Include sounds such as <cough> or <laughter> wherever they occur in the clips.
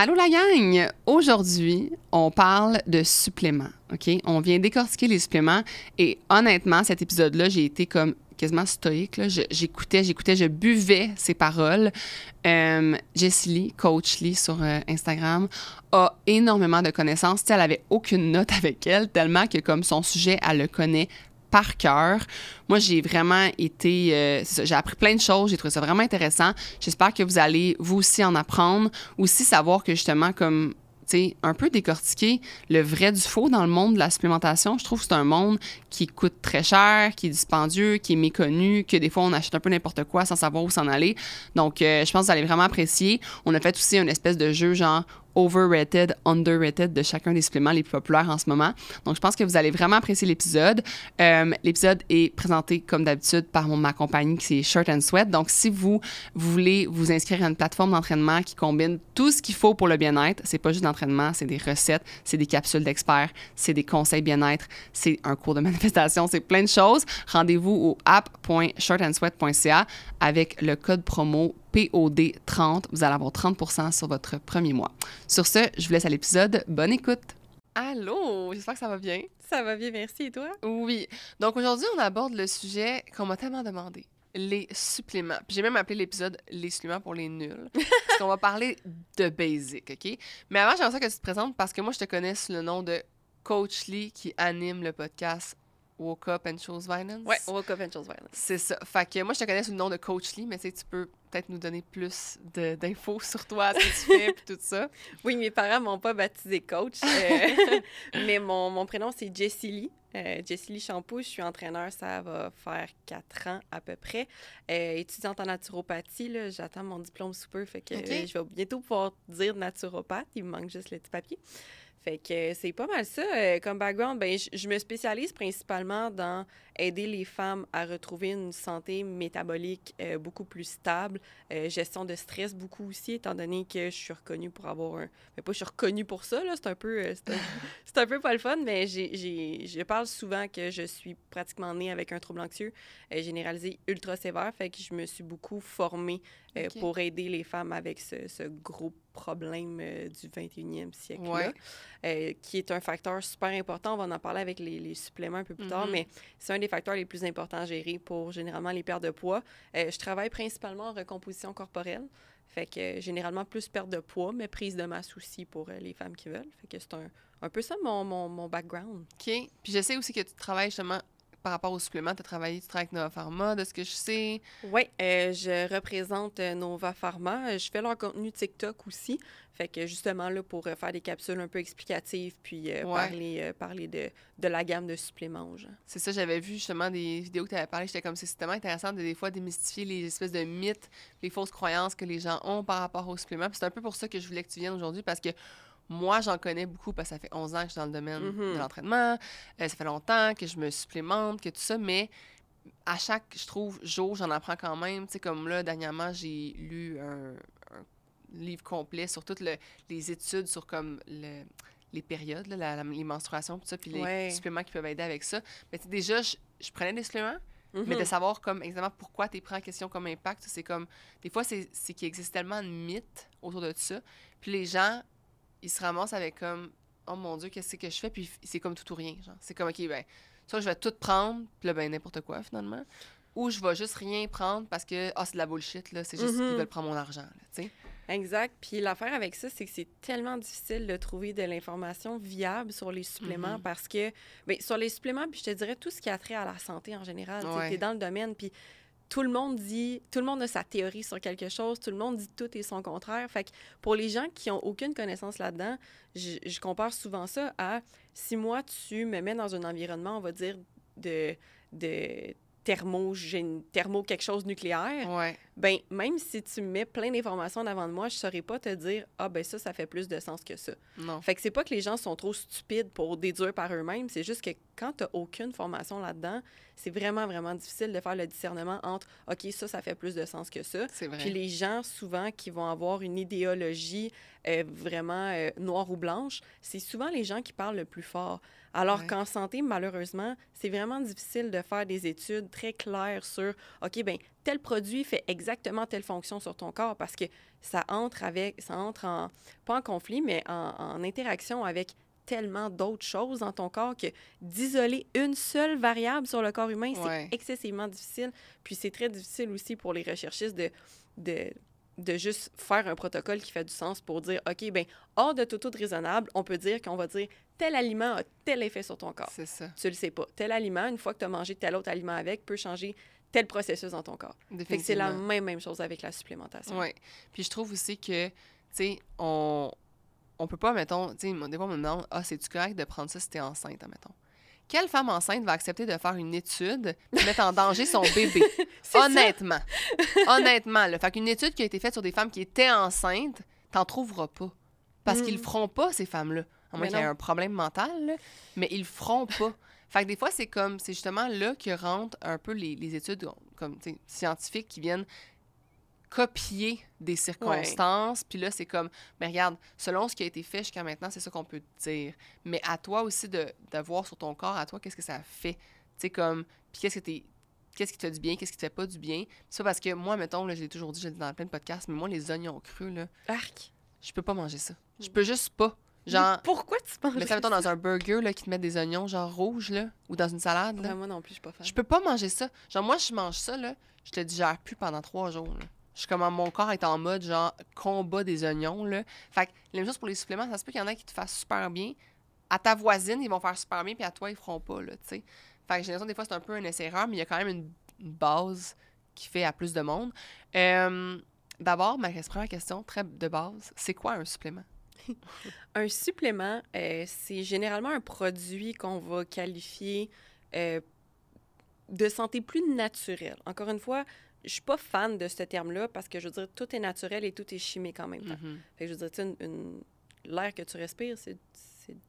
Allô la gang! Aujourd'hui, on parle de suppléments, OK? On vient décortiquer les suppléments et honnêtement, cet épisode-là, j'ai été comme quasiment stoïque. J'écoutais, j'écoutais, je buvais ces paroles. Euh, Jessie Lee, coach Lee sur euh, Instagram, a énormément de connaissances. elle avait aucune note <laughs> avec elle, tellement que comme son sujet, elle le connaît par cœur. Moi, j'ai vraiment été. Euh, j'ai appris plein de choses. J'ai trouvé ça vraiment intéressant. J'espère que vous allez, vous aussi, en apprendre. Aussi, savoir que justement, comme tu sais, un peu décortiquer le vrai du faux dans le monde de la supplémentation. Je trouve que c'est un monde qui coûte très cher, qui est dispendieux, qui est méconnu, que des fois on achète un peu n'importe quoi sans savoir où s'en aller. Donc, euh, je pense que vous allez vraiment apprécier. On a fait aussi une espèce de jeu genre overrated, underrated de chacun des suppléments les plus populaires en ce moment. Donc, je pense que vous allez vraiment apprécier l'épisode. Euh, l'épisode est présenté, comme d'habitude, par ma compagnie qui est Shirt and Sweat. Donc, si vous, voulez vous inscrire à une plateforme d'entraînement qui combine tout ce qu'il faut pour le bien-être, c'est pas juste d'entraînement, c'est des recettes, c'est des capsules d'experts, c'est des conseils bien-être, c'est un cours de <laughs> manifestation, c'est plein de choses. Rendez-vous au app.shirtandsweat.ca avec le code promo POD30. Vous allez avoir 30 sur votre premier mois. Sur ce, je vous laisse à l'épisode. Bonne écoute! Allô, j'espère que ça va bien. Ça va bien, merci. Et toi? Oui. Donc aujourd'hui, on aborde le sujet qu'on m'a tellement demandé les suppléments. J'ai même appelé l'épisode Les suppléments pour les nuls. <laughs> parce qu'on va parler de basic, OK? Mais avant, j'aimerais ça que tu te présentes parce que moi, je te connais sous le nom de Coach Lee qui anime le podcast Woke Up and Chose Violence. Ouais, Woke Up and Chose Violence. C'est ça. Fait que moi, je te connais sous le nom de Coach Lee, mais tu peux peut-être nous donner plus d'infos sur toi, ce que tu fais, puis tout ça. <laughs> Oui, mes parents m'ont pas baptisé coach, euh, <laughs> mais mon, mon prénom, c'est Jessie Lee. Champoux, euh, Jessie Lee je suis entraîneur, ça va faire quatre ans à peu près. Euh, étudiante en naturopathie, j'attends mon diplôme super, fait que je vais bientôt pouvoir dire naturopathe, il me manque juste le petit papier. Fait que euh, c'est pas mal ça. Euh, comme background, ben, je, me spécialise principalement dans aider les femmes à retrouver une santé métabolique euh, beaucoup plus stable, gestion de stress beaucoup aussi, étant donné que je suis reconnue pour avoir un... Mais ben, pas je suis reconnue pour ça, là, c'est un peu... <laughs> c'est un, peu pas le fun, mais je parle souvent que je suis pratiquement née avec un trouble anxieux généralisé ultra sévère, fait que je me suis beaucoup formée euh, pour aider les femmes avec ce, gros problème euh, du 21e siècle, euh, qui est un facteur super important. On va en parler avec les, suppléments un peu plus tard, mm-hmm. mais c'est un des facteurs les plus importants à gérer pour généralement les pertes de poids. je travaille principalement en recomposition corporelle. Fait que généralement, plus perte de poids, mais prise de masse aussi pour les femmes qui veulent. Fait que c'est un, un, peu ça mon, mon, mon background. OK. Puis je sais aussi que tu travailles justement par rapport aux suppléments, tu as travaillé, tu travailles avec Nova Pharma, de ce que je sais. Oui, euh, je représente euh, Nova Pharma. Euh, je fais leur contenu TikTok aussi. Fait que justement, là, pour faire des capsules un peu explicatives, puis parler, parler de, de, la gamme de suppléments C'est ça, j'avais vu justement des vidéos que tu avais parlé. J'étais comme, c'est tellement intéressant de des fois démystifier les espèces de mythes, les fausses croyances que les gens ont par rapport aux suppléments. c'est un peu pour ça que je voulais que tu viennes aujourd'hui, parce que moi, j'en connais beaucoup parce que ça fait 11 ans que je suis dans le domaine mhm. de l'entraînement. Euh, ça fait longtemps que je me supplémente, que tout ça, mais à chaque, je trouve, jour, j'en apprends quand même. Tu sais, comme là, dernièrement, j'ai lu un, livre complet sur toutes les études sur comme les périodes, la, les menstruations, tout ça, puis les suppléments qui peuvent aider avec ça. Mais déjà, je, prenais des suppléments, Mais de mhm. savoir comme exactement pourquoi tu prends en question comme impact, c'est comme. Des fois, c'est qu'il existe tellement de mythes autour de ça. Puis les gens il se ramasse avec comme oh mon dieu qu'est-ce que je fais puis c'est comme tout ou rien genre c'est comme ok ben soit je vais tout prendre puis là ben n'importe quoi finalement ou je vais juste rien prendre parce que oh, c'est de la bullshit là c'est juste qu'ils mm-hmm. veulent prendre mon argent tu sais exact puis l'affaire avec ça c'est que c'est tellement difficile de trouver de l'information viable sur les suppléments mm-hmm. parce que ben sur les suppléments puis je te dirais tout ce qui a trait à la santé en général ouais. tu es dans le domaine puis tout le monde dit, tout le monde a sa théorie sur quelque chose, tout le monde dit tout et son contraire. Fait que pour les gens qui n'ont aucune connaissance là-dedans, je, compare souvent ça à si moi, tu me mets dans un environnement, on va dire, de, de thermo, thermo quelque chose nucléaire, ouais. ben même si tu mets plein d'informations avant de moi, je saurais pas te dire ah ben ça ça fait plus de sens que ça. Non. Fait que c'est pas que les gens sont trop stupides pour déduire par eux-mêmes, c'est juste que quand tu n'as aucune formation là-dedans, c'est vraiment, vraiment difficile de faire le discernement entre OK, ça, ça fait plus de sens que ça. Vrai. Puis les gens, souvent, qui vont avoir une idéologie euh, vraiment euh, noire ou blanche, c'est souvent les gens qui parlent le plus fort. Alors qu'en santé, malheureusement, c'est vraiment difficile de faire des études très claires sur OK, bien, tel produit fait exactement telle fonction sur ton corps parce que ça entre avec, ça entre en, pas en conflit, mais en, en interaction avec tellement d'autres choses dans ton corps que d'isoler une seule variable sur le corps humain, c'est excessivement difficile. Puis c'est très difficile aussi pour les recherchistes de, de, de juste faire un protocole qui fait du sens pour dire, OK, ben hors de tout autre raisonnable, on peut dire qu'on va dire tel aliment a tel effet sur ton corps. C'est ça. Tu le sais pas. Tel aliment, une fois que tu as mangé tel autre aliment avec, peut changer tel processus dans ton corps. Fait c'est la même, même chose avec la supplémentation. Oui. Puis je trouve aussi que, tu sais, on, on peut pas, mettons, tu sais, des fois, on me demande, ah, c'est-tu correct de prendre ça si t'es enceinte, mettons? Quelle femme enceinte va accepter de faire une étude qui mettre en danger son <laughs> bébé? Honnêtement. Honnêtement, là. Fait qu'une étude qui a été faite sur des femmes qui étaient enceintes, t'en trouveras pas. Parce qu'ils mm. feront pas, ces femmes-là. À moins qu'il y ait un problème mental, Mais ils le feront pas. Fait que des fois, c'est comme, c'est justement là que rentrent un peu les, les études comme, scientifiques qui viennent copier des circonstances. Puis là, c'est comme, mais ben, regarde, selon ce qui a été fait jusqu'à maintenant, c'est ça qu'on peut dire. Mais à toi aussi de, voir sur ton corps, à toi, qu'est-ce que ça fait. Tu sais, comme, puis qu'est-ce que t'es qu'est-ce qui te fait du bien, qu'est-ce qui te fait pas du bien. Ça, parce que moi, mettons, je l'ai toujours dit, je dit dans plein de podcasts, mais moi, les oignons crus, là. Arc! Je peux pas manger ça. Je hmm. peux juste pas. Genre. pourquoi tu manges mais ça? mettons, dans un burger, là, qui te met des oignons, genre rouges, là, ou dans une salade, là. moi non plus, je peux pas faire. Je peux pas manger ça. Genre, moi, je mange ça, là, je te digère plus pendant trois jours, je suis comme ah, mon corps est en mode genre combat des oignons là. Fait que la même chose pour les suppléments, ça se peut qu'il y en a qui te fassent super bien. À ta voisine, ils vont faire super bien, puis à toi, ils feront pas, là, tu sais. Fait que j'ai l'impression des fois, c'est un peu un essai-erreur, mais il y a quand même une, base qui fait à plus de monde. D'abord, ma première question, très de base, c'est quoi un supplément? <laughs> un supplément, euh, c'est généralement un produit qu'on va qualifier euh, de santé plus naturelle. Encore une fois, je suis pas fan de ce terme-là parce que je veux dire, tout est naturel et tout est chimique en même temps. Mhm. Fait que je veux dire, une, l'air que tu respires, c'est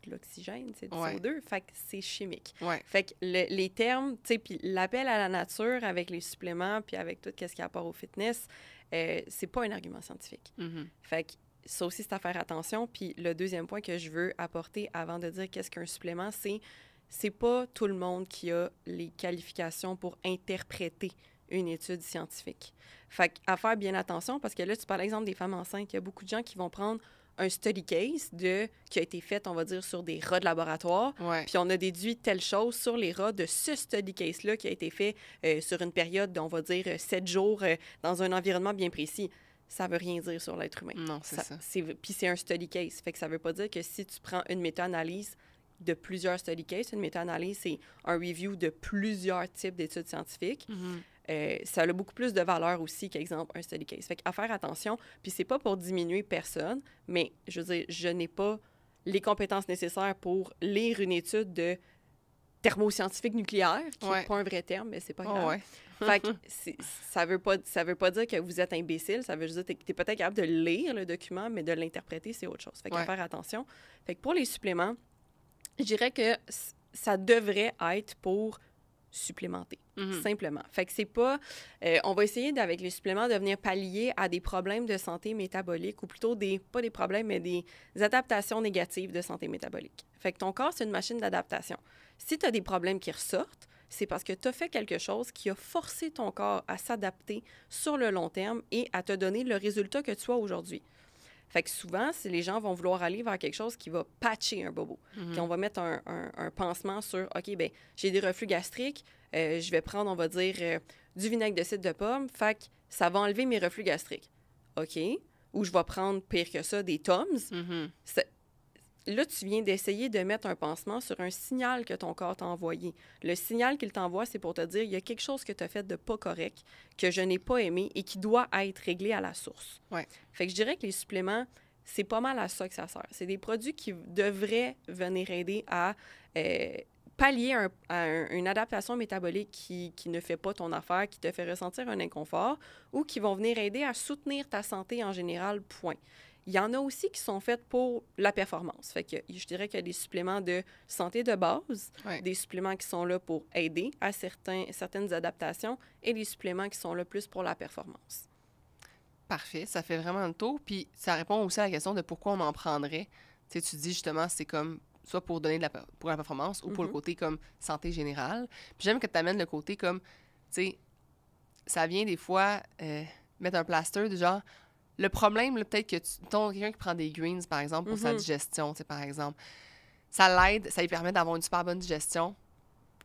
de l'oxygène, c'est du CO2, fait que c'est chimique. Fait que les termes, tu sais, puis l'appel à la nature avec les suppléments, puis avec tout ce qui a rapport au fitness, ce euh, c'est pas un argument scientifique. Mhm. Fait que ça aussi, c'est à faire attention. Puis le deuxième point que je veux apporter avant de dire qu'est-ce qu'un supplément, c'est c'est pas tout le monde qui a les qualifications pour interpréter une étude scientifique. Fait à faire bien attention parce que là, tu parles, par exemple, des femmes enceintes. Il y a beaucoup de gens qui vont prendre un study case de, qui a été fait, on va dire, sur des rats de laboratoire. Puis on a déduit telle chose sur les rats de ce study case-là qui a été fait euh, sur une période, on va dire, euh, sept jours euh, dans un environnement bien précis. Ça veut rien dire sur l'être humain. Non, c'est ça. Puis c'est un study case. Fait que ça veut pas dire que si tu prends une méta-analyse de plusieurs study cases, une méta-analyse, c'est un review de plusieurs types d'études scientifiques. Mm-hmm. Euh, ça a beaucoup plus de valeur aussi qu'exemple un study case. Fait qu'à faire attention, puis c'est pas pour diminuer personne, mais je veux dire, je n'ai pas les compétences nécessaires pour lire une étude de thermoscientifique nucléaire, qui n'est pas un vrai terme, mais c'est pas grave. <laughs> fait que ça veut pas ça veut pas dire que vous êtes imbécile, ça veut juste dire que tu peut-être capable de lire le document, mais de l'interpréter, c'est autre chose. Fait qu'à faire attention. Fait que pour les suppléments, je dirais que ça devrait être pour supplémenter, mhm. simplement. Fait que c'est pas... Euh, on va essayer, avec les suppléments, de venir pallier à des problèmes de santé métabolique ou plutôt des... pas des problèmes, mais des, adaptations négatives de santé métabolique. Fait que ton corps, c'est une machine d'adaptation. Si tu as des problèmes qui ressortent, c'est parce que tu as fait quelque chose qui a forcé ton corps à s'adapter sur le long terme et à te donner le résultat que tu as aujourd'hui. Fait que souvent, si les gens vont vouloir aller vers quelque chose qui va patcher un bobo, On mhm. on va mettre un, pansement sur, OK, ben j'ai des reflux gastriques, euh, je vais prendre, on va dire, euh, du vinaigre de cidre de pomme, fait que ça va enlever mes reflux gastriques. OK. Ou je vais prendre, pire que ça, des Toms. Mhm là, tu viens d'essayer de mettre un pansement sur un signal que ton corps t'a envoyé. Le signal qu'il t'envoie, c'est pour te dire il y a quelque chose que tu as fait de pas correct, que je n'ai pas aimé et qui doit être réglé à la source. Ouais. Fait que je dirais que les suppléments, c'est pas mal à ça que ça sert. C'est des produits qui devraient venir aider à euh, pallier une adaptation métabolique qui, qui, ne fait pas ton affaire, qui te fait ressentir un inconfort, ou qui vont venir aider à soutenir ta santé en général, point. Il y en a aussi qui sont faites pour la performance. Fait que je dirais qu'il y a des suppléments de santé de base, des suppléments qui sont là pour aider à certains, certaines adaptations et des suppléments qui sont là plus pour la performance. Parfait, ça fait vraiment le tour. Puis ça répond aussi à la question de pourquoi on en prendrait. Tu dis justement, c'est comme soit pour donner de la, pour la performance ou pour le mhm. côté comme santé générale. Puis j'aime que tu amènes le côté comme, tu sais, ça vient des fois euh, mettre un plaster du genre, le problème, peut-être que tu... quelqu'un qui prend des greens, par exemple, pour sa mhm. digestion, par exemple, ça l'aide, ça lui permet d'avoir une super bonne digestion.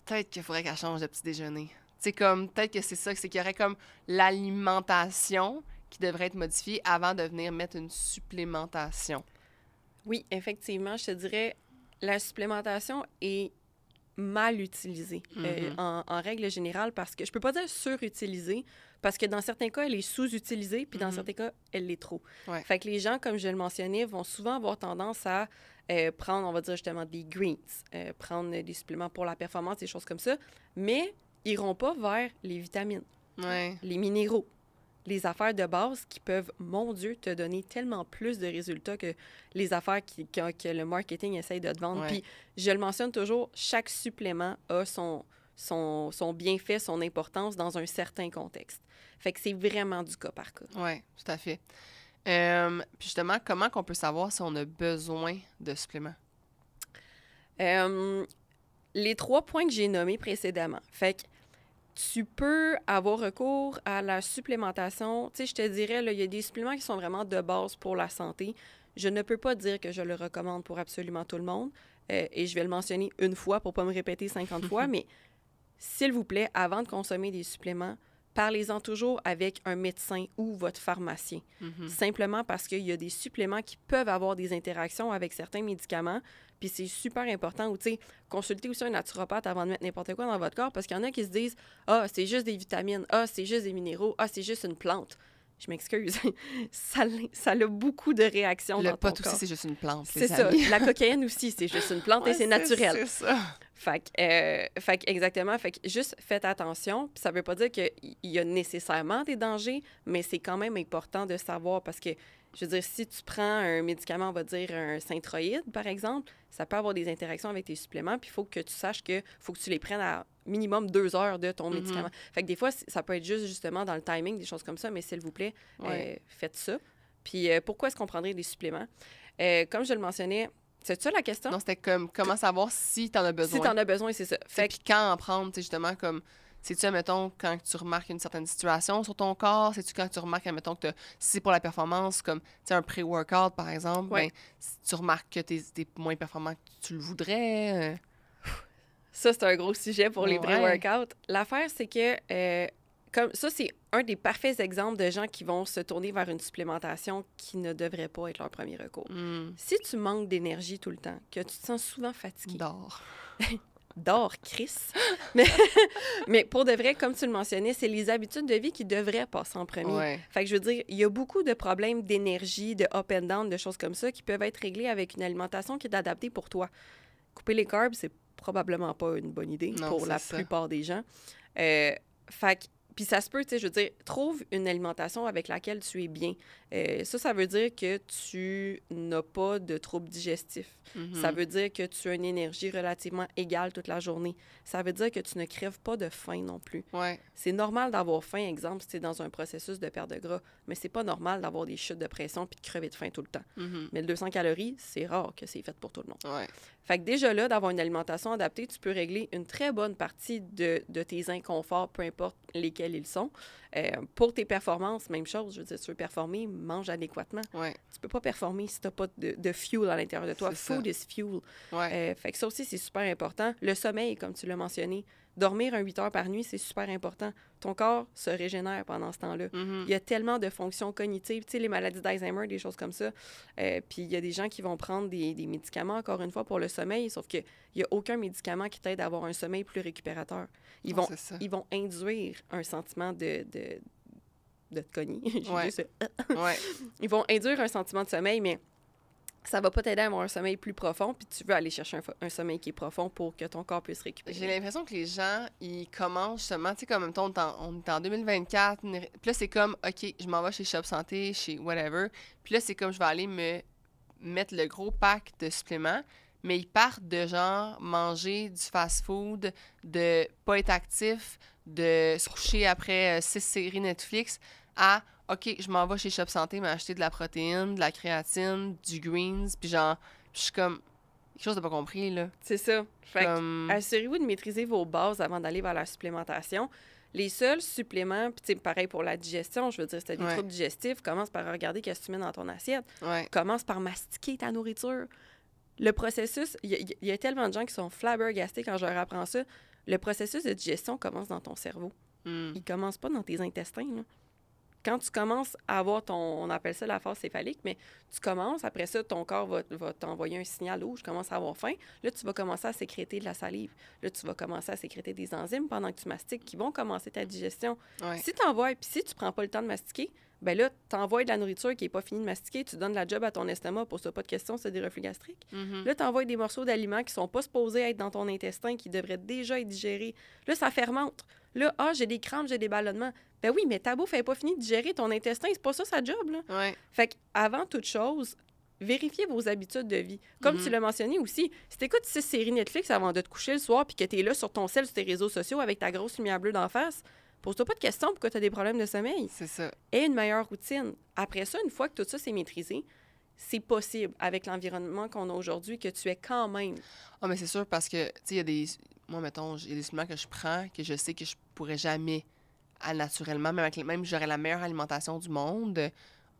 Peut-être qu'il faudrait qu'elle change de petit déjeuner. C'est comme, peut-être que c'est ça, c'est qu'il y aurait comme l'alimentation qui devrait être modifiée avant de venir mettre une supplémentation. Oui, effectivement, je te dirais, la supplémentation est mal utilisée euh, mm-hmm. en, règle générale parce que je peux pas dire surutilisée parce que dans certains cas, elle est sous-utilisée, puis dans mm-hmm. certains cas, elle l'est trop. Fait que les gens, comme je le mentionnais, vont souvent avoir tendance à euh, prendre, on va dire justement, des greens, euh, prendre des suppléments pour la performance, des choses comme ça, mais ils iront pas vers les vitamines, les minéraux, les affaires de base qui peuvent, mon Dieu, te donner tellement plus de résultats que les affaires qui, que, le marketing essaye de te vendre. Puis je le mentionne toujours, chaque supplément a son, son, bienfait, son importance dans un certain contexte. Fait que c'est vraiment du cas par cas. Oui, tout à fait. Euh, puis justement, comment qu'on peut savoir si on a besoin de suppléments? Euh, les trois points que j'ai nommés précédemment. Fait que tu peux avoir recours à la supplémentation. Tu sais, je te dirais, il y a des suppléments qui sont vraiment de base pour la santé. Je ne peux pas dire que je le recommande pour absolument tout le monde. Euh, et je vais le mentionner une fois pour ne pas me répéter 50 <laughs> fois, mais s'il vous plaît, avant de consommer des suppléments, parlez-en toujours avec un médecin ou votre pharmacien. Mhm. Simplement parce qu'il y a des suppléments qui peuvent avoir des interactions avec certains médicaments. Puis c'est super important. Ou, tu consultez aussi un naturopathe avant de mettre n'importe quoi dans votre corps parce qu'il y en a qui se disent Ah, c'est juste des vitamines. Ah, c'est juste des minéraux. Ah, c'est juste une plante je m'excuse, <laughs> ça, ça a beaucoup de réactions le dans pot aussi, c'est juste une plante. C'est ça. La <laughs> cocaïne aussi, c'est juste une plante et c'est naturel. C'est ça. Fait que, euh, fait que exactement, fait que juste faites attention. Puis ça veut pas dire qu'il y a nécessairement des dangers, mais c'est quand même important de savoir parce que je veux dire, si tu prends un médicament, on va dire un synthroïde, par exemple, ça peut avoir des interactions avec tes suppléments, puis il faut que tu saches que faut que tu les prennes à minimum deux heures de ton mhm. médicament. Fait que des fois, ça peut être juste justement dans le timing, des choses comme ça, mais s'il vous plaît, euh, faites ça. Puis euh, pourquoi est-ce qu'on prendrait des suppléments? Euh, comme je le mentionnais, c'est ça la question? Non, c'était comme comment savoir si tu en as besoin. Si tu en as besoin, c'est ça. Fait que... quand en prendre, justement, comme c'est-tu, mettons, quand tu remarques une certaine situation sur ton corps? C'est-tu quand tu remarques, mettons, que si c'est pour la performance, comme un pré-workout, par exemple, ben, tu remarques que tu es, moins performant que tu le voudrais? Euh? Ça, c'est un gros sujet pour les pré-workouts. L'affaire, c'est que. Euh, comme, ça, c'est un des parfaits exemples de gens qui vont se tourner vers une supplémentation qui ne devrait pas être leur premier recours. Hmm. Si tu manques d'énergie tout le temps, que tu te sens souvent fatigué. Dors. <laughs> d'or, Chris. <laughs> Mais, mais pour de vrai, comme tu le mentionnais, c'est les habitudes de vie qui devraient passer en premier. Fait que je veux dire, il y a beaucoup de problèmes d'énergie, de up and down, de choses comme ça qui peuvent être réglés avec une alimentation qui est adaptée pour toi. Couper les carbs, c'est probablement pas une bonne idée pour la plupart des gens. Euh, fait puis ça se peut, tu sais, je veux dire, trouve une alimentation avec laquelle tu es bien. Euh, ça, ça veut dire que tu n'as pas de troubles digestifs. Mm-hmm. Ça veut dire que tu as une énergie relativement égale toute la journée. Ça veut dire que tu ne crèves pas de faim non plus. Ouais. C'est normal d'avoir faim, exemple, si tu es dans un processus de perte de gras, mais c'est pas normal d'avoir des chutes de pression puis de crever de faim tout le temps. 1200 mm-hmm. Mais 200 calories, c'est rare que c'est fait pour tout le monde. Fait que déjà là, d'avoir une alimentation adaptée, tu peux régler une très bonne partie de, de tes inconforts, peu importe lesquels ils sont. Euh, pour tes performances, même chose. Je veux dire, tu veux performer, mange adéquatement. Tu Tu peux pas performer si tu n'as pas de, de, fuel à l'intérieur de toi. Food is fuel. Euh, fait que ça aussi, c'est super important. Le sommeil, comme tu l'as mentionné, Dormir un 8 heures par nuit, c'est super important. Ton corps se régénère pendant ce temps-là. Mhm. Il y a tellement de fonctions cognitives, tu sais, les maladies d'Alzheimer, des choses comme ça. Euh, puis il y a des gens qui vont prendre des, des médicaments, encore une fois, pour le sommeil, sauf qu'il n'y a aucun médicament qui t'aide à avoir un sommeil plus récupérateur. Ils, vont, ils vont induire un sentiment de, de, de te <laughs> euh, euh, ouais. Ils vont induire un sentiment de sommeil, mais ça va pas t'aider à avoir un sommeil plus profond, puis tu veux aller chercher un, sommeil qui est profond pour que ton corps puisse récupérer. J'ai l'impression que les gens, ils commencent justement, tu sais, comme temps on est en 2024, puis là, c'est comme, OK, je m'en vais chez Shop Santé, chez whatever, puis là, c'est comme, je vais aller me mettre le gros pack de suppléments, mais ils partent de genre manger du fast-food, de pas être actif, de se coucher après euh, six séries Netflix, à OK, je m'en vais chez Shop Santé m'acheter de la protéine, de la créatine, du greens, puis genre, je suis comme quelque chose de pas compris là. C'est ça. Fait assurez-vous de maîtriser vos bases avant d'aller vers la supplémentation. Les seuls suppléments, puis pareil pour la digestion, je veux dire, si t'as des troubles digestifs, commence par regarder qu'est-ce que tu mets dans ton assiette. Commence par mastiquer ta nourriture. Le processus, il y, a tellement de gens qui sont flabbergastés quand je leur apprends ça. Le processus de digestion commence dans ton cerveau. Hmm. Il commence pas dans tes intestins. Là quand tu commences à avoir ton, on appelle ça la phase céphalique, mais tu commences, après ça, ton corps va, t'envoyer un signal où je commence à avoir faim. Là, tu vas commencer à sécréter de la salive. Là, tu vas commencer à sécréter des enzymes pendant que tu mastiques qui vont commencer ta digestion. Si tu envoies, puis si tu prends pas le temps de mastiquer, ben là, tu envoies de la nourriture qui n'est pas finie de mastiquer, tu donnes la job à ton estomac, pour ça, pas de question, c'est des reflux gastriques. Mm-hmm. Là, tu envoies des morceaux d'aliments qui sont pas supposés être dans ton intestin, qui devraient déjà être digérés. Là, ça fermente. Là, ah, j'ai des crampes, j'ai des ballonnements. Ben oui, mais ta bouffe n'est pas fini de gérer ton intestin. C'est pas ça sa job. Là. Fait que, avant toute chose, vérifiez vos habitudes de vie. Comme tu mhm. l'as mentionné aussi, si tu écoutes séries Netflix avant de te coucher le soir puis que tu là sur ton sel, sur tes réseaux sociaux avec ta grosse lumière bleue d'en face, pose-toi pas de questions pourquoi tu as des problèmes de sommeil. C'est ça. Et une meilleure routine. Après ça, une fois que tout ça s'est maîtrisé, c'est possible avec l'environnement qu'on a aujourd'hui que tu es quand même. Ah, oh, mais c'est sûr parce que, tu sais, il y a des. Moi, mettons, il y a des suppléments que je prends que je sais que je pourrais jamais, naturellement, même, avec, même j'aurais la meilleure alimentation du monde,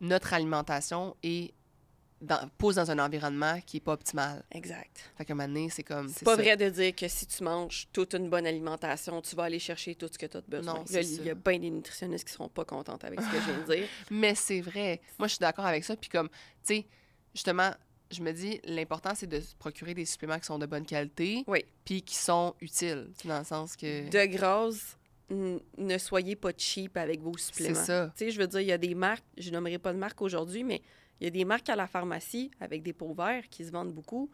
notre alimentation est pose dans un environnement qui n'est pas optimal. Exact. Fait qu'à un moment c'est comme. C'est pas vrai de dire que si tu manges toute une bonne alimentation, tu vas aller chercher tout ce que tu as besoin. Non, Il y a bien des nutritionnistes qui seront pas contentes avec ce que je viens de dire. <laughs> Mais c'est vrai. Moi, je suis d'accord avec ça. Puis comme, tu sais, justement, je me dis, l'important, c'est de procurer des suppléments qui sont de bonne qualité. Oui. Puis qui sont utiles, dans le sens que. De grosses ne soyez pas cheap avec vos suppléments. C'est ça. Tu sais, je veux dire, il y a des marques, je nommerai pas de marque aujourd'hui, mais il y a des marques à la pharmacie avec des pots verts qui se vendent beaucoup.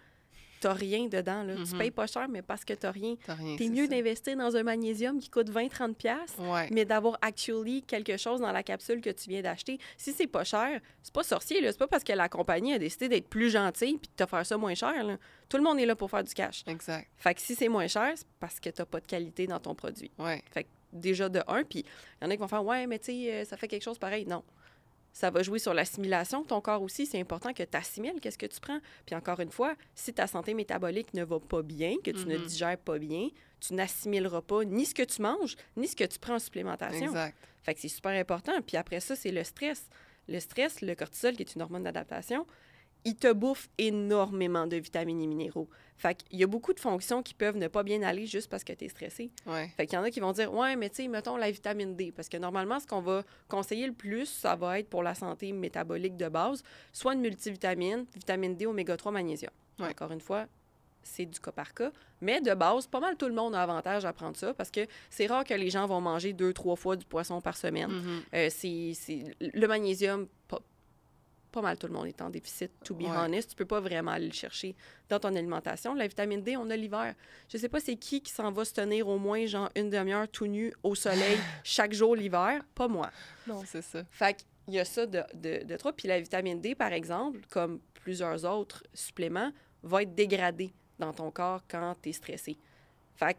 T'as rien dedans. Là. ne Tu mm-hmm. payes pas cher, mais parce que tu n'as rien. es mieux d'investir dans un magnésium qui coûte 20-30$, mais d'avoir actually quelque chose dans la capsule que tu viens d'acheter. Si c'est pas cher, c'est pas sorcier. C'est pas parce que la compagnie a décidé d'être plus gentille puis de te faire ça moins cher. Tout le monde est là pour faire du cash. Exact. Fait si c'est moins cher, c'est parce que t'as pas de qualité dans ton produit. Fait déjà de un, puis il y en a qui vont faire « Ouais, mais tu sais, euh, ça fait quelque chose pareil. » Non. Ça va jouer sur l'assimilation ton corps aussi. C'est important que tu assimiles qu'est-ce que tu prends. Puis encore une fois, si ta santé métabolique ne va pas bien, que tu ne mm-hmm. digères pas bien, tu n'assimileras pas ni ce que tu manges, ni ce que tu prends en supplémentation. Exact. Fait que c'est super important. Puis après ça, c'est le stress. Le stress, le cortisol, qui est une hormone d'adaptation, il te bouffe énormément de vitamines et minéraux. Fait qu'il y a beaucoup de fonctions qui peuvent ne pas bien aller juste parce que tu es stressé. Ouais. Fait qu'il y en a qui vont dire Ouais, mais tu sais, mettons la vitamine D. Parce que normalement, ce qu'on va conseiller le plus, ça va être pour la santé métabolique de base, soit une multivitamine, vitamine D, oméga 3, magnésium. Encore une fois, c'est du cas par cas. Mais de base, pas mal tout le monde a avantage à prendre ça parce que c'est rare que les gens vont manger deux, trois fois du poisson par semaine. Mm-hmm. Euh, c'est, le magnésium, pas, pas mal tout le monde est en déficit, to be honest. Tu peux pas vraiment aller le chercher dans ton alimentation. La vitamine D, on a l'hiver. Je sais pas c'est qui qui s'en va se tenir au moins genre une demi-heure tout nu au soleil <laughs> chaque jour l'hiver. Pas moi. Non, c'est ça. Fait il y a ça de, trop. Puis la vitamine D, par exemple, comme plusieurs autres suppléments, va être dégradée dans ton corps quand tu es stressé. Fait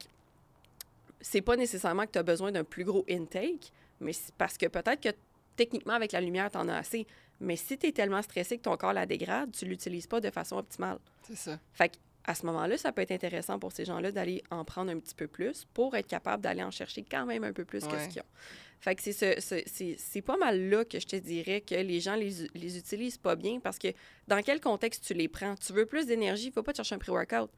c'est pas nécessairement que tu as besoin d'un plus gros intake, mais parce que peut-être que techniquement, avec la lumière, tu en as assez. Mais si tu es tellement stressé que ton corps la dégrade, tu l'utilises pas de façon optimale. C'est ça. Fait à ce moment-là, ça peut être intéressant pour ces gens-là d'aller en prendre un petit peu plus pour être capable d'aller en chercher quand même un peu plus que ce qu'ils ont. Fait c'est, pas mal là que je te dirais que les gens les, les utilisent pas bien parce que dans quel contexte tu les prends? Tu veux plus d'énergie, il faut pas te chercher un pré-workout.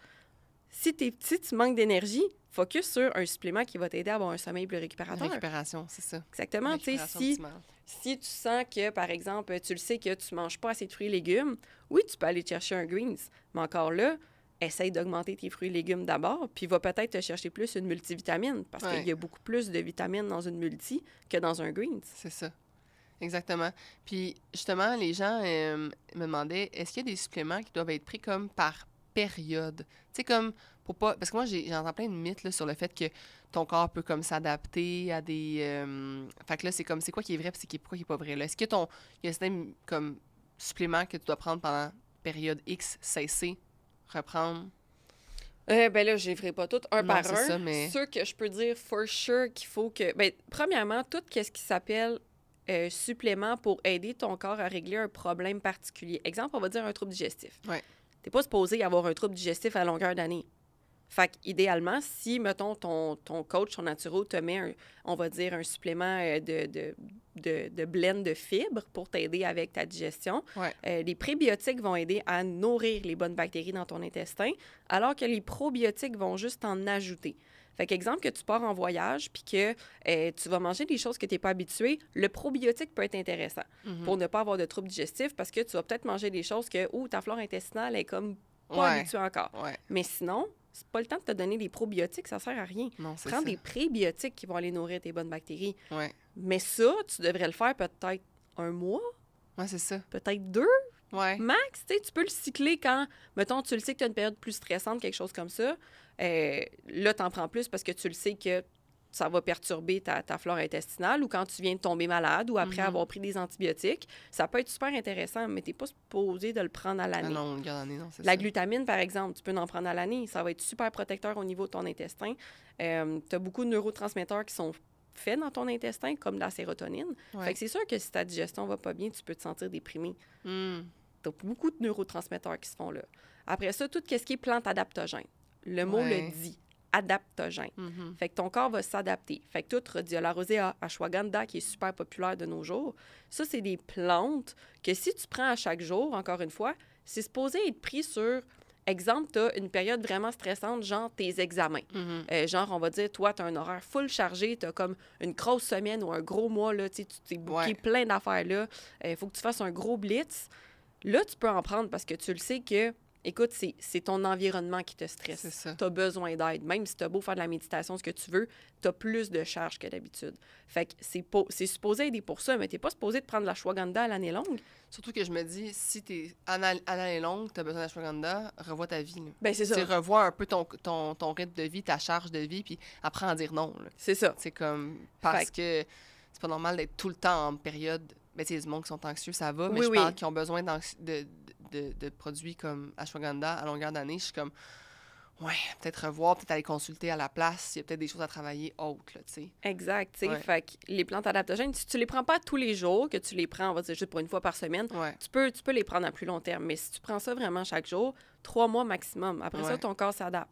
Si t'es petit, tu manques d'énergie, focus sur un supplément qui va t'aider à avoir un sommeil plus récupérateur. récupération, c'est ça. Exactement. Tu sais, si, si tu sens que, par exemple, tu le sais que tu ne manges pas assez de fruits et légumes, oui, tu peux aller chercher un greens. Mais encore là, essaye d'augmenter tes fruits et légumes d'abord, puis va peut-être te chercher plus une multivitamine, parce qu'il y a beaucoup plus de vitamines dans une multi que dans un greens. C'est ça. Exactement. Puis justement, les gens euh, me demandaient, est-ce qu'il y a des suppléments qui doivent être pris comme par période. Tu sais, comme pour pas. Parce que moi, j'entends plein de mythes là, sur le fait que ton corps peut comme s'adapter à des. Euh, fait que là, c'est comme c'est quoi qui est vrai, et c'est pourquoi qui est pas vrai. Est-ce que ton. Il y a un système comme supplément que tu dois prendre pendant période X, cesser, reprendre? Euh, ben là, je pas tout, un par un. Ça, mais... que je peux dire for sure qu'il faut que. Ben, premièrement, tout ce qui s'appelle euh, supplément pour aider ton corps à régler un problème particulier. Exemple, on va dire un trouble digestif. Ouais n'es pas supposé avoir un trouble digestif à longueur d'année. Fait idéalement, si, mettons, ton, coach, ton naturo te met, on va dire, un supplément euh, de, de, de, blend de fibres pour t'aider avec ta digestion, euh, les prébiotiques vont aider à nourrir les bonnes bactéries dans ton intestin, alors que les probiotiques vont juste en ajouter. Fait exemple que tu pars en voyage puis que euh, tu vas manger des choses que tu n'es pas habitué, le probiotique peut être intéressant mhm. pour ne pas avoir de troubles digestifs parce que tu vas peut-être manger des choses que, ou ta flore intestinale est comme pas habituée encore. Mais sinon, c'est pas le temps de te donner des probiotiques, ça sert à rien. Non, Prends des prébiotiques qui vont aller nourrir tes bonnes bactéries. Ouais. Mais ça, tu devrais le faire peut-être un mois. Oui, c'est ça. Peut-être deux. Max, tu peux le cycler quand, mettons, tu le sais que tu as une période plus stressante, quelque chose comme ça. Euh, là, tu en prends plus parce que tu le sais que ça va perturber ta, flore intestinale ou quand tu viens de tomber malade ou après mhm. avoir pris des antibiotiques. Ça peut être super intéressant, mais tu n'es pas supposé de le prendre à l'année. Ah non, non, La glutamine, par exemple, tu peux en prendre à l'année. Ça va être super protecteur au niveau de ton intestin. Euh, tu as beaucoup de neurotransmetteurs qui sont faits dans ton intestin, comme la sérotonine. c'est sûr que si ta digestion va pas bien, tu peux te sentir déprimé. Hmm. Tu beaucoup de neurotransmetteurs qui se font là. Après ça, tout ce qui est plante adaptogène. Le mot le dit, adaptogène. Mm-hmm. Fait que ton corps va s'adapter. Fait que toute rhodiola à ashwagandha, qui est super populaire de nos jours, ça, c'est des plantes que si tu prends à chaque jour, encore une fois, c'est supposé être pris sur Exemple, tu as une période vraiment stressante, genre tes examens. Mm-hmm. Euh, genre, on va dire, toi, tu as un horaire full chargé, tu as comme une grosse semaine ou un gros mois, là, tu t'es bouqué plein d'affaires là. Il euh, faut que tu fasses un gros blitz. Là, tu peux en prendre parce que tu le sais que, écoute, c'est ton environnement qui te stresse. Tu as besoin d'aide. Même si tu as beau faire de la méditation, ce que tu veux, tu as plus de charge que d'habitude. Fait que c'est supposé aider pour ça, mais tu pas supposé de prendre la Schwaganda à l'année longue. Surtout que je me dis, si tu es à l'année longue, tu as besoin de la Schwaganda, revois ta vie. Ben, c'est ça. revois un peu ton, ton, rythme de vie, ta charge de vie, puis apprends à dire non. C'est ça. C'est comme parce que c'est pas normal d'être tout le temps en période ben, tu sais, des monde qui sont anxieux, ça va, mais je parle qui ont besoin de, produits comme ashwagandha à longueur d'année. Je suis comme, ouais, peut-être revoir, peut-être aller consulter à la place. Il y a peut-être des choses à travailler autres, Exact, Fait que les plantes adaptogènes, si tu les prends pas tous les jours, que tu les prends, on va dire, juste pour une fois par semaine, tu, peux, tu peux les prendre à plus long terme. Mais si tu prends ça vraiment chaque jour, trois mois maximum. Après ça, ton corps s'adapte.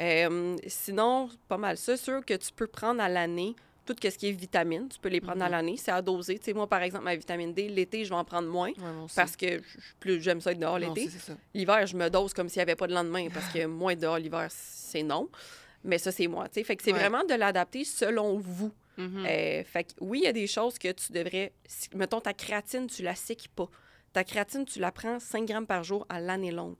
Euh, sinon, pas mal ça. Sûr que tu peux prendre à l'année tout ce qui est vitamines, tu peux les prendre à mhm. l'année, c'est à doser. moi, par exemple, ma vitamine D, l'été, je vais en prendre moins parce que j'aime ça être dehors l'été. L'hiver, je me dose comme s'il n'y avait pas de lendemain parce que moins dehors l'hiver, c'est non. Mais ça, c'est moi. fait que c'est vraiment de l'adapter selon vous. Mhm. Euh, fait que oui, il y a des choses que tu devrais. Mettons, ta créatine, tu la qui pas. Ta créatine, tu la prends 5 grammes par jour à l'année longue.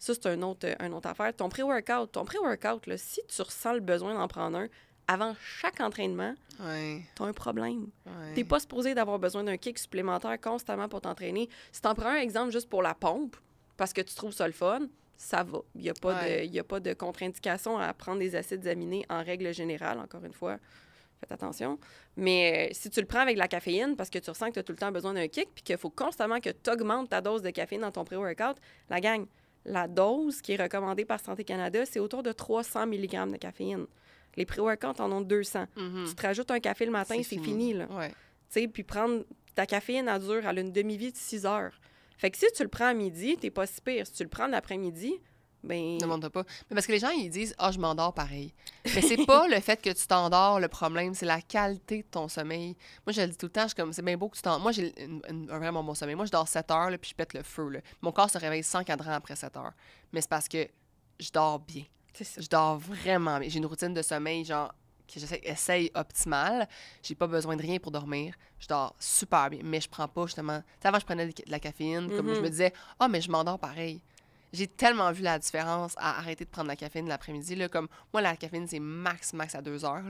Ça, c'est un autre, euh, un autre affaire. Ton pré-workout, ton pré-workout, si tu ressens le besoin d'en prendre un, avant chaque entraînement, tu as un problème. Tu n'es pas supposé d'avoir besoin d'un kick supplémentaire constamment pour t'entraîner. Si tu en prends un exemple juste pour la pompe, parce que tu trouves ça le fun, ça va. Il n'y a, pas de, a pas de contre-indication à prendre des acides aminés en règle générale, encore une fois. Faites attention. Mais euh, si tu le prends avec la caféine parce que tu ressens que tu as tout le temps besoin d'un kick puis qu'il faut constamment que tu augmentes ta dose de caféine dans ton pré-workout, la gagne. la dose qui est recommandée par Santé Canada, c'est autour de 300 mg de caféine. Les pré-workouts en ont 200. Mm-hmm. Tu te rajoutes un café le matin, c'est fini. là. Tu sais, puis prendre ta caféine à dure, à une demi-vie de 6 heures. Fait que si tu le prends à midi, t'es pas si pire. Si tu le prends l'après-midi, ben... Ne pas. Mais parce que les gens, ils disent « Ah, oh, je m'endors pareil ». Mais c'est pas le fait que tu t'endors le problème, c'est la qualité de ton sommeil. Moi, je le dis tout le temps, je comme « C'est bien beau que tu t'endors ». Moi, j'ai un vraiment bon sommeil. Moi, je dors 7 heures, puis je pète le feu. Mon corps se réveille sans cadran après 7 heures. Mais c'est parce que je dors bien. Je dors vraiment bien. J'ai une routine de sommeil, genre, que j'essaye optimale. J'ai pas besoin de rien pour dormir. Je dors super bien, mais je prends pas justement. avant, je prenais de la caféine, comme je mm-hmm. me disais, ah, oh, mais je m'endors pareil. J'ai tellement vu la différence à arrêter de prendre la caféine l'après-midi. Comme moi, la caféine, c'est max, max à deux heures.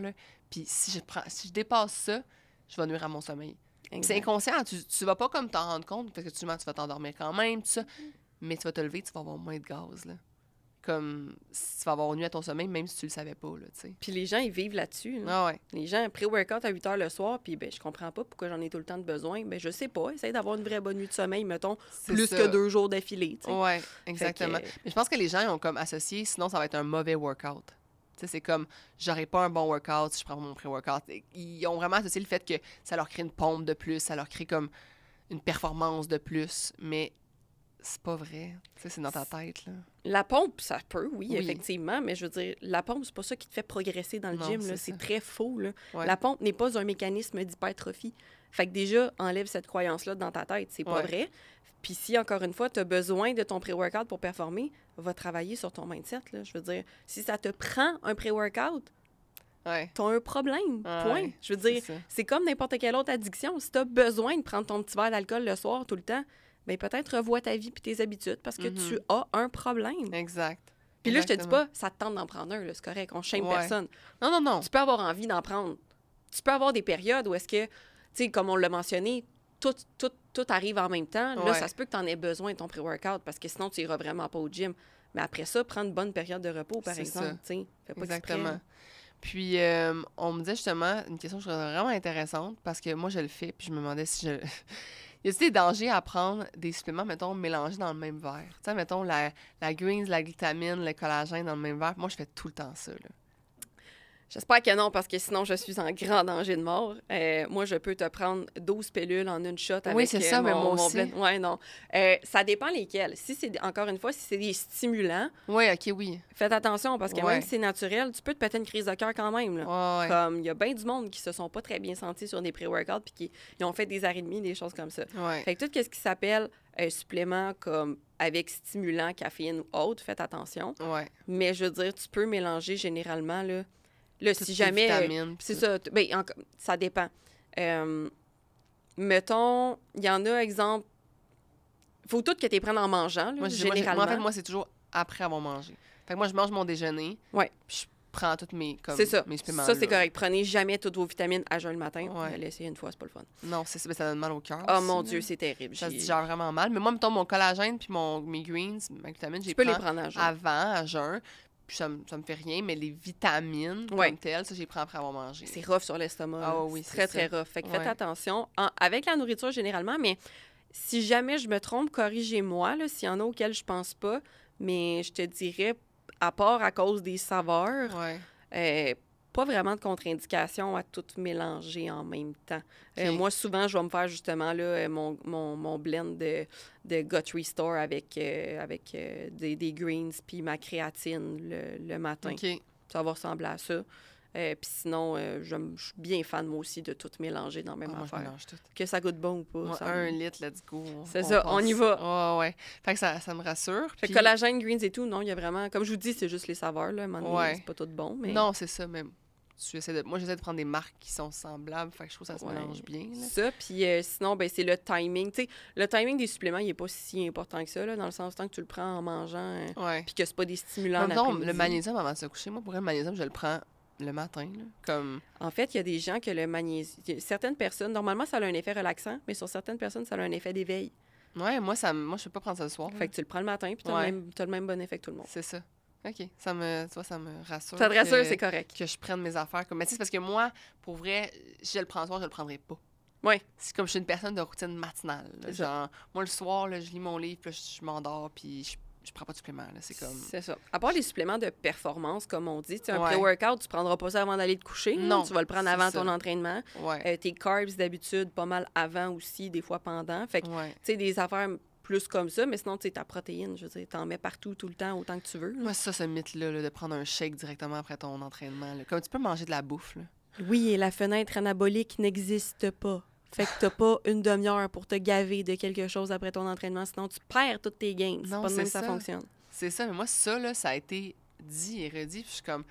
Puis si je, prends, si je dépasse ça, je vais nuire à mon sommeil. C'est inconscient. Tu, vas pas comme t'en rendre compte parce que tu, tu vas t'endormir quand même, tout mm-hmm. Mais tu vas te lever, tu vas avoir moins de gaz. Là comme tu vas avoir nuit à ton sommeil, même si tu le savais pas. Là, puis les gens, ils vivent là-dessus. Ah les gens, pré-workout à 8 heures le soir, puis ben, je comprends pas pourquoi j'en ai tout le temps de besoin. Ben, je sais pas. Essaye d'avoir une vraie bonne nuit de sommeil, mettons, plus que deux jours d'affilée. Oui, exactement. Mais je pense que les gens ont comme associé, sinon ça va être un mauvais workout. C'est comme, n'aurai pas un bon workout si je prends mon pré-workout. Ils ont vraiment associé le fait que ça leur crée une pompe de plus, ça leur crée comme une performance de plus. Mais c'est pas vrai. c'est dans ta tête, là. La pompe, ça peut, oui, effectivement, mais je veux dire, la pompe, c'est pas ça qui te fait progresser dans le gym. C'est très faux. La pompe n'est pas un mécanisme d'hypertrophie. Fait que déjà, enlève cette croyance-là dans ta tête. C'est pas vrai. Puis si, encore une fois, tu as besoin de ton pré-workout pour performer, va travailler sur ton mindset. Là. Je veux dire, si ça te prend un pré-workout, t'as un problème. Ah point. je veux dire, c'est comme n'importe quelle autre addiction. Si t'as besoin de prendre ton petit verre d'alcool le soir tout le temps, mais ben, peut-être revois ta vie puis tes habitudes parce que mm-hmm. tu as un problème. Exact. Puis là, je te dis pas, ça te tente d'en prendre un, c'est correct, on shame personne. Non, non, non. Tu peux avoir envie d'en prendre. Tu peux avoir des périodes où est-ce que, tu comme on l'a mentionné, tout, tout, tout, arrive en même temps. Là, ça se peut que tu en aies besoin de ton pré-workout parce que sinon, tu iras vraiment pas au gym. Mais après ça, prendre une bonne période de repos, par exemple. Fais pas Exactement. Puis, euh, on me disait justement une question que je trouvais vraiment intéressante parce que moi, je le fais, puis je me demandais si je. Y a des dangers à prendre des suppléments, mettons, mélangés dans le même verre? Tu sais, mettons, la, la greens, la glutamine, le collagène dans le même verre. Moi, je fais tout le temps ça. Là. J'espère que non, parce que sinon, je suis en grand danger de mort. Euh, moi, je peux te prendre 12 pellules en une shot avec oui, c'est euh, ça, mais moi aussi. non. Euh, ça dépend lesquelles. Si c'est, encore une fois, si c'est des stimulants... Oui, OK, oui. Faites attention, parce que même si c'est naturel, tu peux te péter une crise de cœur quand même. Là. comme il y a bien du monde qui se sont pas très bien sentis sur des pré-workouts puis qui ont fait des arythmies, des choses comme ça. Fait que tout ce qui s'appelle un supplément comme avec stimulant, caféine ou autre, faites attention. Mais je veux dire, tu peux mélanger généralement... Là, si jamais. c'est ça. Ben, ça dépend. Euh, mettons, il y en a, exemple. Faut toutes que tu les prennes en mangeant, généralement. Moi, en fait, moi, c'est toujours après avoir mangé. Fait que moi, je mange mon déjeuner. Ouais. Je prends toutes mes, comme, ça. Ça, c'est correct. Prenez jamais toutes vos vitamines à jeun le matin. Ouais. L'essayer une fois, c'est pas le fun. Non, c'est ça, ben, ça donne mal au cœur. Oh mon Dieu, c'est terrible. Ça se digère vraiment mal. Mais moi, mettons, mon collagène puis mon, mes greens, ma vitamine, j'ai pas les prendre avant, à jeun puis ça, ça me fait rien, mais les vitamines comme telles, ça, j'ai pris après avoir mangé. C'est rough sur l'estomac. Ah oui, c'est très, très rough. faites attention avec la nourriture généralement, mais si jamais je me trompe, corrigez-moi s'il y en a auxquelles je pense pas, mais je te dirais, à part à cause des saveurs, ouais. Euh, pas vraiment de contre-indication à tout mélanger en même temps. Euh, moi, souvent, je vais me faire justement là, euh, mon, mon, mon blend de, de gut restore avec, euh, avec des, greens puis ma créatine le, matin. Ça va ressembler à ça. puis sinon, je suis bien fan, moi aussi, de tout mélanger dans la même ah, affaire. Que ça goûte bon ou pas. Moi, un litre, let's go. C'est ça, on y va. Ah, ouais. Fait ça, me rassure. Fait collagène, greens et tout, non, il y a vraiment... Comme je vous dis, c'est juste les saveurs, là. Ouais. c'est pas tout bon, mais... Non, c'est ça, même moi, j'essaie de prendre des marques qui sont semblables. Fait que je trouve que ça se mélange bien. Ça, puis euh, sinon, ben, c'est le timing. le timing des suppléments, il n'est pas si important que ça, dans le sens temps que tu le prends en mangeant, euh, puis que c'est pas des stimulants. le magnésium avant de se coucher, moi, pour le magnésium, je le prends le matin. comme... En fait, il y a des gens que le magnésium. Certaines personnes, normalement, ça a un effet relaxant, mais sur certaines personnes, ça a un effet d'éveil. Ouais, moi, ça, moi je peux pas prendre ça le soir. Fait que tu le prends le matin, puis tu as, le même bon effet que tout le monde. C'est ça. OK. Ça me, ça me rassure. Ça te rassure, c'est correct. Que je prenne mes affaires comme. Mais c'est parce que moi, pour vrai, si je le prends le soir, je le prendrai pas. Oui. C'est comme je suis une personne de routine matinale. genre, moi, le soir, je lis mon livre, puis je m'endors, puis je je prends pas de suppléments. C'est comme. C'est ça. À part les suppléments de performance, comme on dit, tu un ouais. workout tu prendras pas ça avant d'aller te coucher. Non. Tu vas le prendre avant ton entraînement. Ouais. Euh, tes carbs, d'habitude, pas mal avant aussi, des fois pendant. Fait que, tu sais, des affaires plus comme ça, mais sinon, tu sais, ta protéine, je veux dire, t'en mets partout, tout le temps, autant que tu veux. Moi, c'est ça, ce mythe-là, de prendre un shake directement après ton entraînement, comme tu peux manger de la bouffe. Oui, et la fenêtre anabolique n'existe pas. Fait que t'as pas une demi-heure pour te gaver de quelque chose après ton entraînement, sinon tu perds toutes tes gains. C'est pas ça. fonctionne. C'est ça, mais moi, ça, là, ça a été dit et redit, puis je suis comme,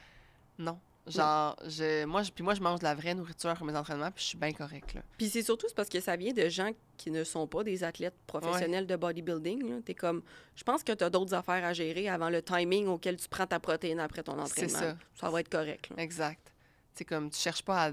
non, Genre, je, moi, puis moi, je mange de la vraie nourriture après mes entraînements, puis je suis bien correcte. Puis c'est surtout parce que ça vient de gens qui ne sont pas des athlètes professionnels de bodybuilding. Tu comme, je pense que tu as d'autres affaires à gérer avant le timing auquel tu prends ta protéine après ton entraînement. Ça. ça. va être correct. Exact. C'est comme, tu cherches pas à,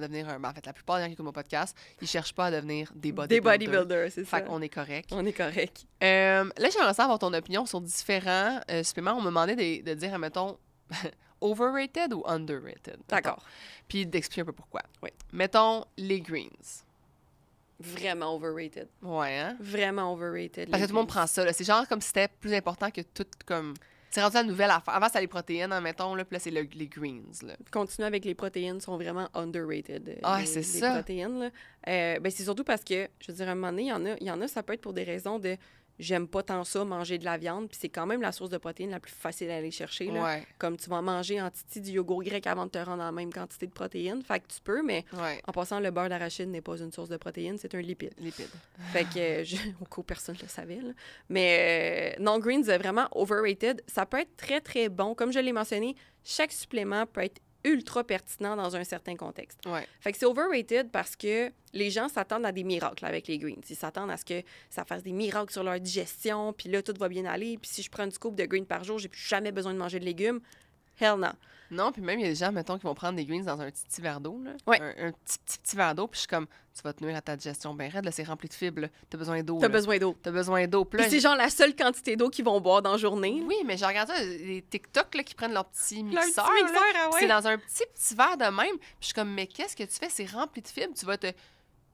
devenir un. Ben, en fait, la plupart des gens qui écoutent mon podcast, ils cherchent pas à devenir des bodybuilders. Des bodybuilders, c'est ça. Fait qu'on est correct. On est correct. Euh, là, j'aimerais savoir ton opinion sur différents euh, suppléments. On me demandait de, de dire, admettons, <laughs> overrated ou underrated? D'accord. Puis d'expliquer un peu pourquoi. Oui. Mettons les greens. Vraiment overrated. Ouais, hein? Vraiment overrated. Parce que tout le monde prend ça. C'est genre comme si c'était plus important que tout comme. C'est rendu la nouvelle affaire. Avant, c'était les protéines, hein, mettons, là, puis là, c'est les greens. Là. avec les protéines sont vraiment underrated. Euh, ah, c'est ça. Les protéines, là. Euh, ben, c'est surtout parce que, je veux dire, à un moment donné, il y, y en a, ça peut être pour des raisons de j'aime pas tant ça manger de la viande, puis c'est quand même la source de protéines la plus facile à aller chercher. Comme tu vas manger en titi du yogourt grec avant de te rendre la même quantité de protéines, fait que tu peux, mais en passant, le beurre d'arachide n'est pas une source de protéines, c'est un lipide. Lipide. <laughs> Fait que, euh, au coup, personne le savait. Mais euh, non, greens, est euh, vraiment overrated. Ça peut être très, très bon. Comme je l'ai mentionné, chaque supplément peut être ultra pertinent dans un certain contexte. Fait que c'est overrated parce que les gens s'attendent à des miracles avec les greens. Ils s'attendent à ce que ça fasse des miracles sur leur digestion, puis là, tout va bien aller. Puis si je prends une coupe de greens par jour, j'ai plus jamais besoin de manger de légumes. Hell non. Non, puis même, il y a des gens, mettons, qui vont prendre des greens dans un petit, verre d'eau, là. Un, petit, petit, petit verre d'eau, puis je suis comme, tu vas te nuire à ta digestion bien raide, là, c'est rempli de fibres, T'as besoin d'eau. T'as besoin d'eau. T'as besoin d'eau. Puis c'est genre la seule quantité d'eau qu'ils vont boire dans la journée. Oui, mais j'ai regardé les TikTok, là, qui prennent leur petit mixeur. petit mixeur, ah C'est dans un petit, petit verre de même. Puis je suis comme, mais qu'est-ce que tu fais? C'est rempli de fibres. Tu vas te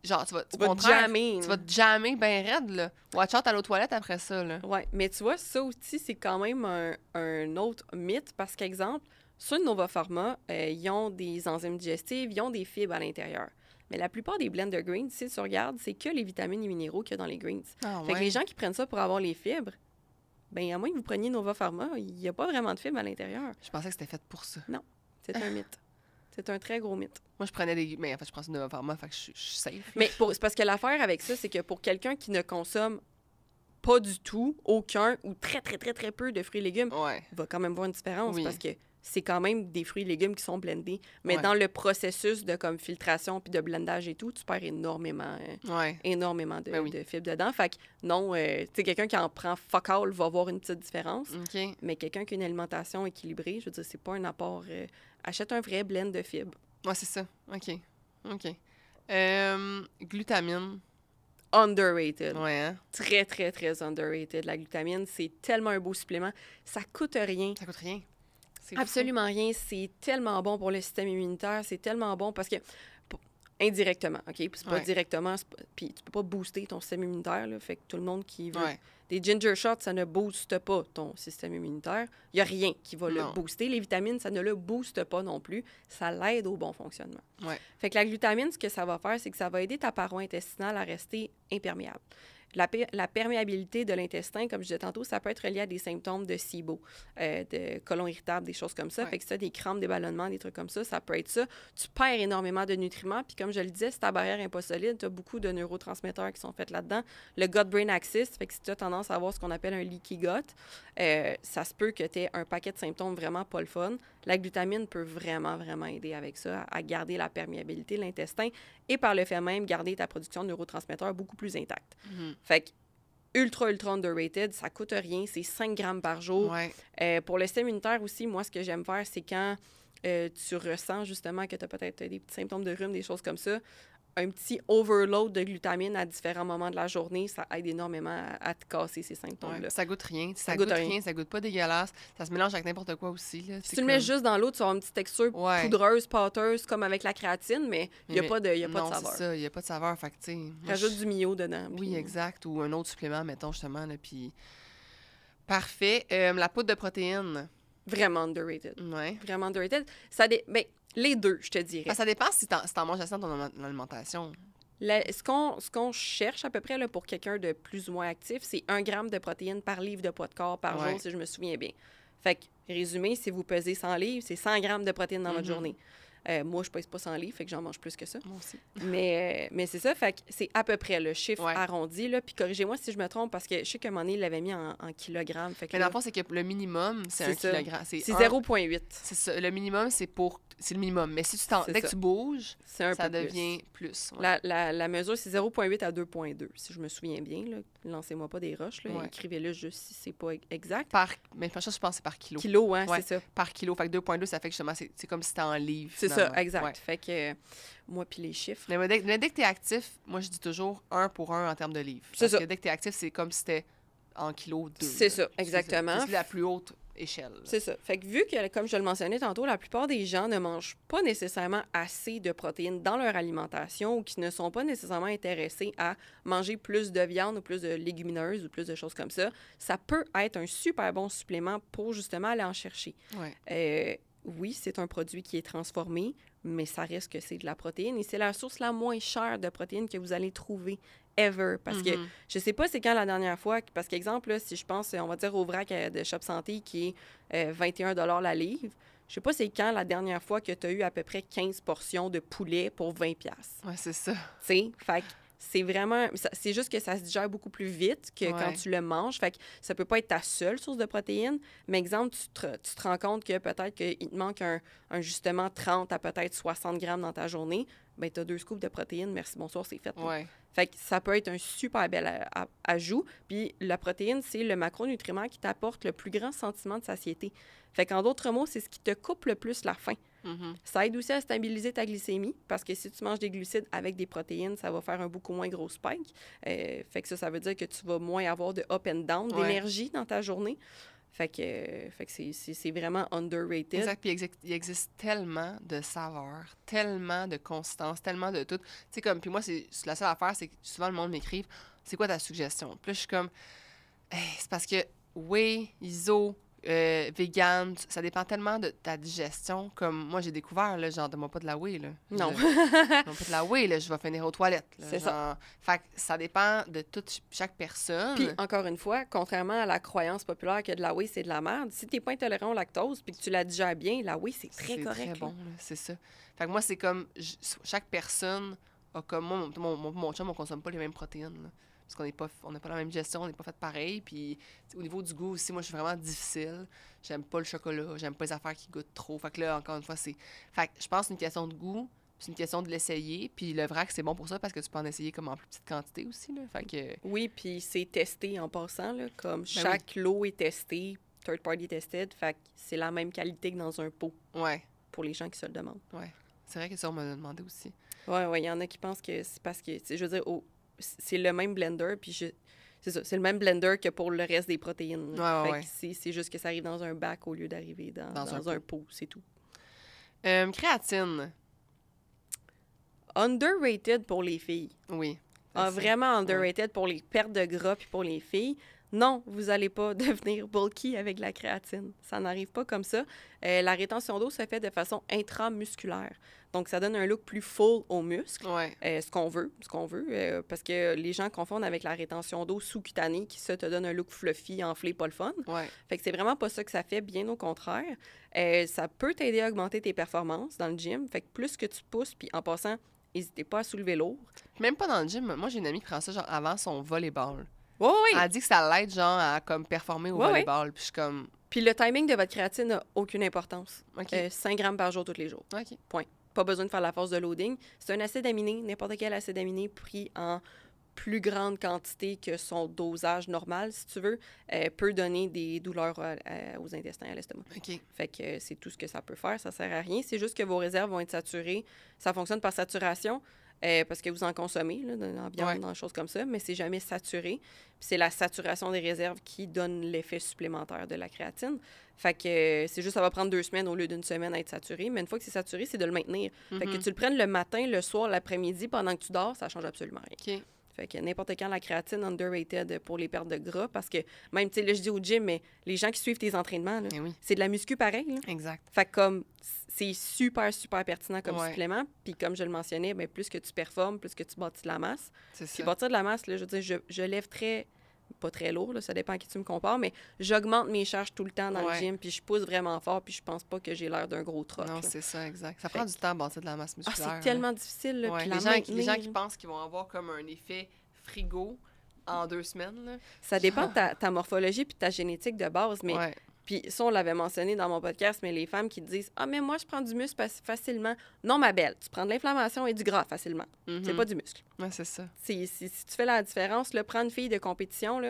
genre, tu vas, tu, vas jammer. Tu vas te jammer bien raide, là. Watch out à l'eau toilette après ça, là. Ouais, mais tu vois, ça aussi, c'est quand même un, autre mythe parce qu'exemple, ceux de Nova Pharma, euh, ils ont des enzymes digestives, ils ont des fibres à l'intérieur. Mais la plupart des blends de greens, si tu regardes, c'est que les vitamines et minéraux qu'il y a dans les greens. Ah, fait que les gens qui prennent ça pour avoir les fibres, ben à moins que vous preniez Nova Pharma, il n'y a pas vraiment de fibres à l'intérieur. Je pensais que c'était fait pour ça. Non, c'est un mythe. C'est un très gros mythe. Moi, je prenais des. Mais en fait, je prends une de fait que je, suis safe. Mais c'est parce que l'affaire avec ça, c'est que pour quelqu'un qui ne consomme pas du tout, aucun ou très, très, très, très peu de fruits et légumes, il va quand même voir une différence parce que c'est quand même des fruits et légumes qui sont blendés. Mais dans le processus de comme filtration puis de blendage et tout, tu perds énormément, euh, énormément ben de, fibres dedans. Fait que non, euh, tu quelqu'un qui en prend focal va voir une petite différence. Mais quelqu'un qui a une alimentation équilibrée, je veux dire, c'est pas un apport. Euh, achète un vrai blend de fibres. Ouais, c'est ça. OK. OK. glutamine underrated. Ouais, hein? Très, très, très underrated. La glutamine, c'est tellement un beau supplément. Ça coûte rien. Ça coûte rien. Absolument rien. C'est tellement bon pour le système immunitaire. C'est tellement bon parce que indirectement, OK? c'est pas directement, puis tu peux pas booster ton système immunitaire, là, fait que tout le monde qui veut... Des ginger shots, ça ne booste pas ton système immunitaire. Il n'y a rien qui va le booster. Les vitamines, ça ne le booste pas non plus. Ça l'aide au bon fonctionnement. Fait que la glutamine, ce que ça va faire, c'est que ça va aider ta paroi intestinale à rester imperméable. La, perméabilité de l'intestin, comme je disais tantôt, ça peut être lié à des symptômes de SIBO, euh, de colon irritable, des choses comme ça. Fait que ça, des crampes, des ballonnements, des trucs comme ça, ça peut être ça. Tu perds énormément de nutriments. Puis comme je le disais, si ta barrière est pas solide, tu as beaucoup de neurotransmetteurs qui sont faits là-dedans. Le gut-brain axis, fait que si tu as tendance à avoir ce qu'on appelle un leaky gut, euh, ça se peut que tu aies un paquet de symptômes vraiment pas le fun. La glutamine peut vraiment, vraiment aider avec ça à garder la perméabilité de l'intestin et par le fait même garder ta production de neurotransmetteurs beaucoup plus intacte. Mm-hmm. Fait que ultra, ultra underrated. Ça coûte rien. C'est 5 grammes par jour. Euh, pour le système immunitaire aussi, moi, ce que j'aime faire, c'est quand euh, tu ressens justement que tu as peut-être des petits symptômes de rhume, des choses comme ça, un petit overload de glutamine à différents moments de la journée, ça aide énormément à, te casser ces symptômes-là. ça goûte rien. Ça, goûte, rien. Ça goûte pas dégueulasse. Ça se mélange avec n'importe quoi aussi. Là. Si tu le mets juste dans l'eau, tu as une petite texture poudreuse, pâteuse, comme avec la créatine, mais il n'y a, a, pas de saveur. c'est ça. Il n'y a pas de saveur. Fait que, Rajoute du Mio dedans. Oui, exact. Ou un autre supplément, mettons, justement. Là, puis... Parfait. Euh, la poudre de protéines. Vraiment underrated. Vraiment underrated. Ça dé... Ben, les deux, je te dirais. ça dépend si t'en si manges assez dans ton, alimentation. ce qu'on cherche à peu près là, pour quelqu'un de plus ou moins actif, c'est un gramme de protéines par livre de poids de corps par jour, si je me souviens bien. Fait que, résumé, si vous pesez 100 livres, c'est 100 grammes de protéines dans votre mm-hmm. journée. Euh, moi, je pèse pas 100 livres, fait que j'en mange plus que ça. Moi aussi. <laughs> Mais, euh, mais c'est ça, fait que c'est à peu près le chiffre arrondi. Là, puis corrigez-moi si je me trompe, parce que je sais que un l'avait mis en, kilogrammes. mais dans le c'est que le minimum, c'est un kilogramme. C'est 0,8. C'est ça. Le minimum, c'est pour c'est le minimum. Mais si tu dès que tu bouges, ça devient plus. la, mesure, c'est 0,8 à 2,2, si je me souviens bien. Lancez-moi pas des roches. Écrivez-le juste si c'est pas exact. Mais mais je pense que c'est par kilo. Kilo, hein, c'est ça. Par kilo. Fait 2,2, ça fait que c'est comme si t'es en livre. C'est ça, exact. Fait que euh, moi, puis les chiffres. Mais, dès, que t'es actif, moi, je dis toujours 1 pour 1 en termes de livres. C'est Que dès que t'es actif, c'est comme si c'était en kilo 2. C'est ça, exactement. C'est la plus haute c'est ça. Fait que vu que, comme je le mentionnais tantôt, la plupart des gens ne mangent pas nécessairement assez de protéines dans leur alimentation ou qui ne sont pas nécessairement intéressés à manger plus de viande ou plus de légumineuses ou plus de choses comme ça, ça peut être un super bon supplément pour justement aller en chercher. Euh, oui, c'est un produit qui est transformé, mais ça risque que c'est de la protéine et c'est la source la moins chère de protéines que vous allez trouver ever. Parce que mm-hmm. je sais pas c'est quand la dernière fois. Parce qu'exemple, si je pense, on va dire au vrac euh, de Shop Santé qui est 21 euh, la livre, je sais pas c'est quand la dernière fois que tu as eu à peu près 15 portions de poulet pour 20 pièces. Ouais, c'est ça. Tu sais, fait c'est vraiment c'est juste que ça se digère beaucoup plus vite que quand tu le manges fait que ça peut pas être ta seule source de protéines mais exemple tu te, tu te rends compte que peut-être qu'il te manque un, justement 30 à peut-être 60 grammes dans ta journée ben tu as deux scoops de protéines merci bonsoir c'est fait ouais. Fait que ça peut être un super bel euh, ajout. Puis la protéine, c'est le macronutriment qui t'apporte le plus grand sentiment de satiété. Fait qu'en d'autres mots, c'est ce qui te coupe le plus la faim. Mm-hmm. Ça aide aussi à stabiliser ta glycémie parce que si tu manges des glucides avec des protéines, ça va faire un beaucoup moins gros spike. Euh, fait que ça, veut dire que tu vas moins avoir de up and down, d'énergie dans ta journée. Fait que, fait que c'est vraiment underrated. Exact. Puis il existe tellement de saveurs, tellement de constance, tellement de tout. c'est comme, puis moi, c'est la seule affaire, c'est que souvent le monde m'écrive C'est quoi ta suggestion Puis je suis comme C'est parce que, oui, ISO, euh, vegan, ça dépend tellement de ta digestion. Comme moi, j'ai découvert, là, genre, de moi pas de la whey, là. Non. non, <laughs> pas de la whey, là, je vais finir aux toilettes. C'est ça. Fait que ça dépend de toute chaque personne. Puis, encore une fois, contrairement à la croyance populaire que de la whey, c'est de la merde, si t'es pas intolérant au lactose puis que tu la digères bien, la whey, c'est très correct. C'est très bon, c'est ça. Fait que moi, c'est comme, chaque personne a comme, moi, mon, mon, mon chum, on consomme pas les mêmes protéines, parce qu'on n'est pas, la même gestion, on n'est pas fait pareil. Puis au niveau du goût aussi, moi, je suis vraiment difficile. J'aime pas le chocolat, j'aime pas les affaires qui goûtent trop. Fait que là, encore une fois, c'est. Fait que je pense que c'est une question de goût, c'est une question de l'essayer. Puis le vrac, c'est bon pour ça parce que tu peux en essayer comme en plus petite quantité aussi. Là. Fait que... Oui, puis c'est testé en passant. Là, comme ben chaque lot est testé, third party tested. Fait que c'est la même qualité que dans un pot. Ouais. Pour les gens qui se le demandent. Ouais. C'est vrai que ça, on m'a demandé aussi. Oui, oui, il y en a qui pensent que c'est parce que, je veux dire, c'est le même blender, puis c'est le même blender que pour le reste des protéines. C'est juste que ça arrive dans un bac au lieu d'arriver dans, un, pot, c'est tout. Euh, créatine. Underrated pour les filles. Oui. Ah, vraiment underrated pour les pertes de gras puis pour les filles non, vous n'allez pas <laughs> devenir bulky avec la créatine. Ça n'arrive pas comme ça. Euh, la rétention d'eau se fait de façon intramusculaire. Donc, ça donne un look plus full aux muscles, euh, ce qu'on veut, ce qu'on veut, euh, parce que les gens confondent avec la rétention d'eau sous-cutanée qui, ça, te donne un look fluffy, enflé, pas le fun. Ouais. Fait que c'est vraiment pas ça que ça fait, bien au contraire. ça peut t'aider à augmenter tes performances dans le gym. Fait que plus que tu pousses, puis en passant, n'hésitez pas à soulever lourd. Même pas dans le gym. Moi, j'ai une amie qui prend ça genre avant son volleyball. Oui, Elle dit que ça l'aide, genre, à comme, performer au volleyball. Puis comme. Puis le timing de votre créatine n'a aucune importance. 5 euh, grammes par jour tous les jours. OK. Pas besoin de faire la force de loading. C'est un acide aminé, n'importe quel acide aminé pris en plus grande quantité que son dosage normal, si tu veux, euh, peut donner des douleurs euh, aux intestins, à l'estomac. Fait que c'est tout ce que ça peut faire, ça sert à rien. C'est juste que vos réserves vont être saturées. Ça fonctionne par saturation. Euh, parce que vous en consommez, là, dans la dans des choses comme ça, mais c'est jamais saturé. C'est la saturation des réserves qui donne l'effet supplémentaire de la créatine. Fait que euh, c'est juste, ça va prendre deux semaines au lieu d'une semaine à être saturé. Mais une fois que c'est saturé, c'est de le maintenir. Fait que mhm. tu le prennes le matin, le soir, l'après-midi, pendant que tu dors, ça change absolument rien. Fait que n'importe quand, la créatine underrated pour les pertes de gras, parce que même, tu sais, là, je dis au gym, mais les gens qui suivent tes entraînements, eh c'est de la muscu pareil. Exact. Fait que comme, c'est super, super pertinent comme supplément. Puis comme je le mentionnais, bien, plus que tu performes, plus que tu bâtis de la masse. C'est ça. bâtir de la masse, je veux dire, je lève très pas très lourd, là, ça dépend à qui tu me compares, mais j'augmente mes charges tout le temps dans le gym, puis je pousse vraiment fort, puis je pense pas que j'ai l'air d'un gros troc. Non, c'est ça, exact. Ça prend du temps à de la masse musculaire. Ah, c'est tellement difficile. ouais, les, gens, les gens qui pensent qu'ils vont avoir comme un effet frigo, en deux semaines. Là. Ça dépend de <laughs> ta, morphologie puis ta génétique de base, mais puis ça, on l'avait mentionné dans mon podcast, mais les femmes qui disent Ah, mais moi, je prends du muscle facilement. Non, ma belle, tu prends de l'inflammation et du gras facilement. Mhm. C'est pas du muscle. Oui, c'est ça. Si, si, tu fais la différence, le prends une fille de compétition,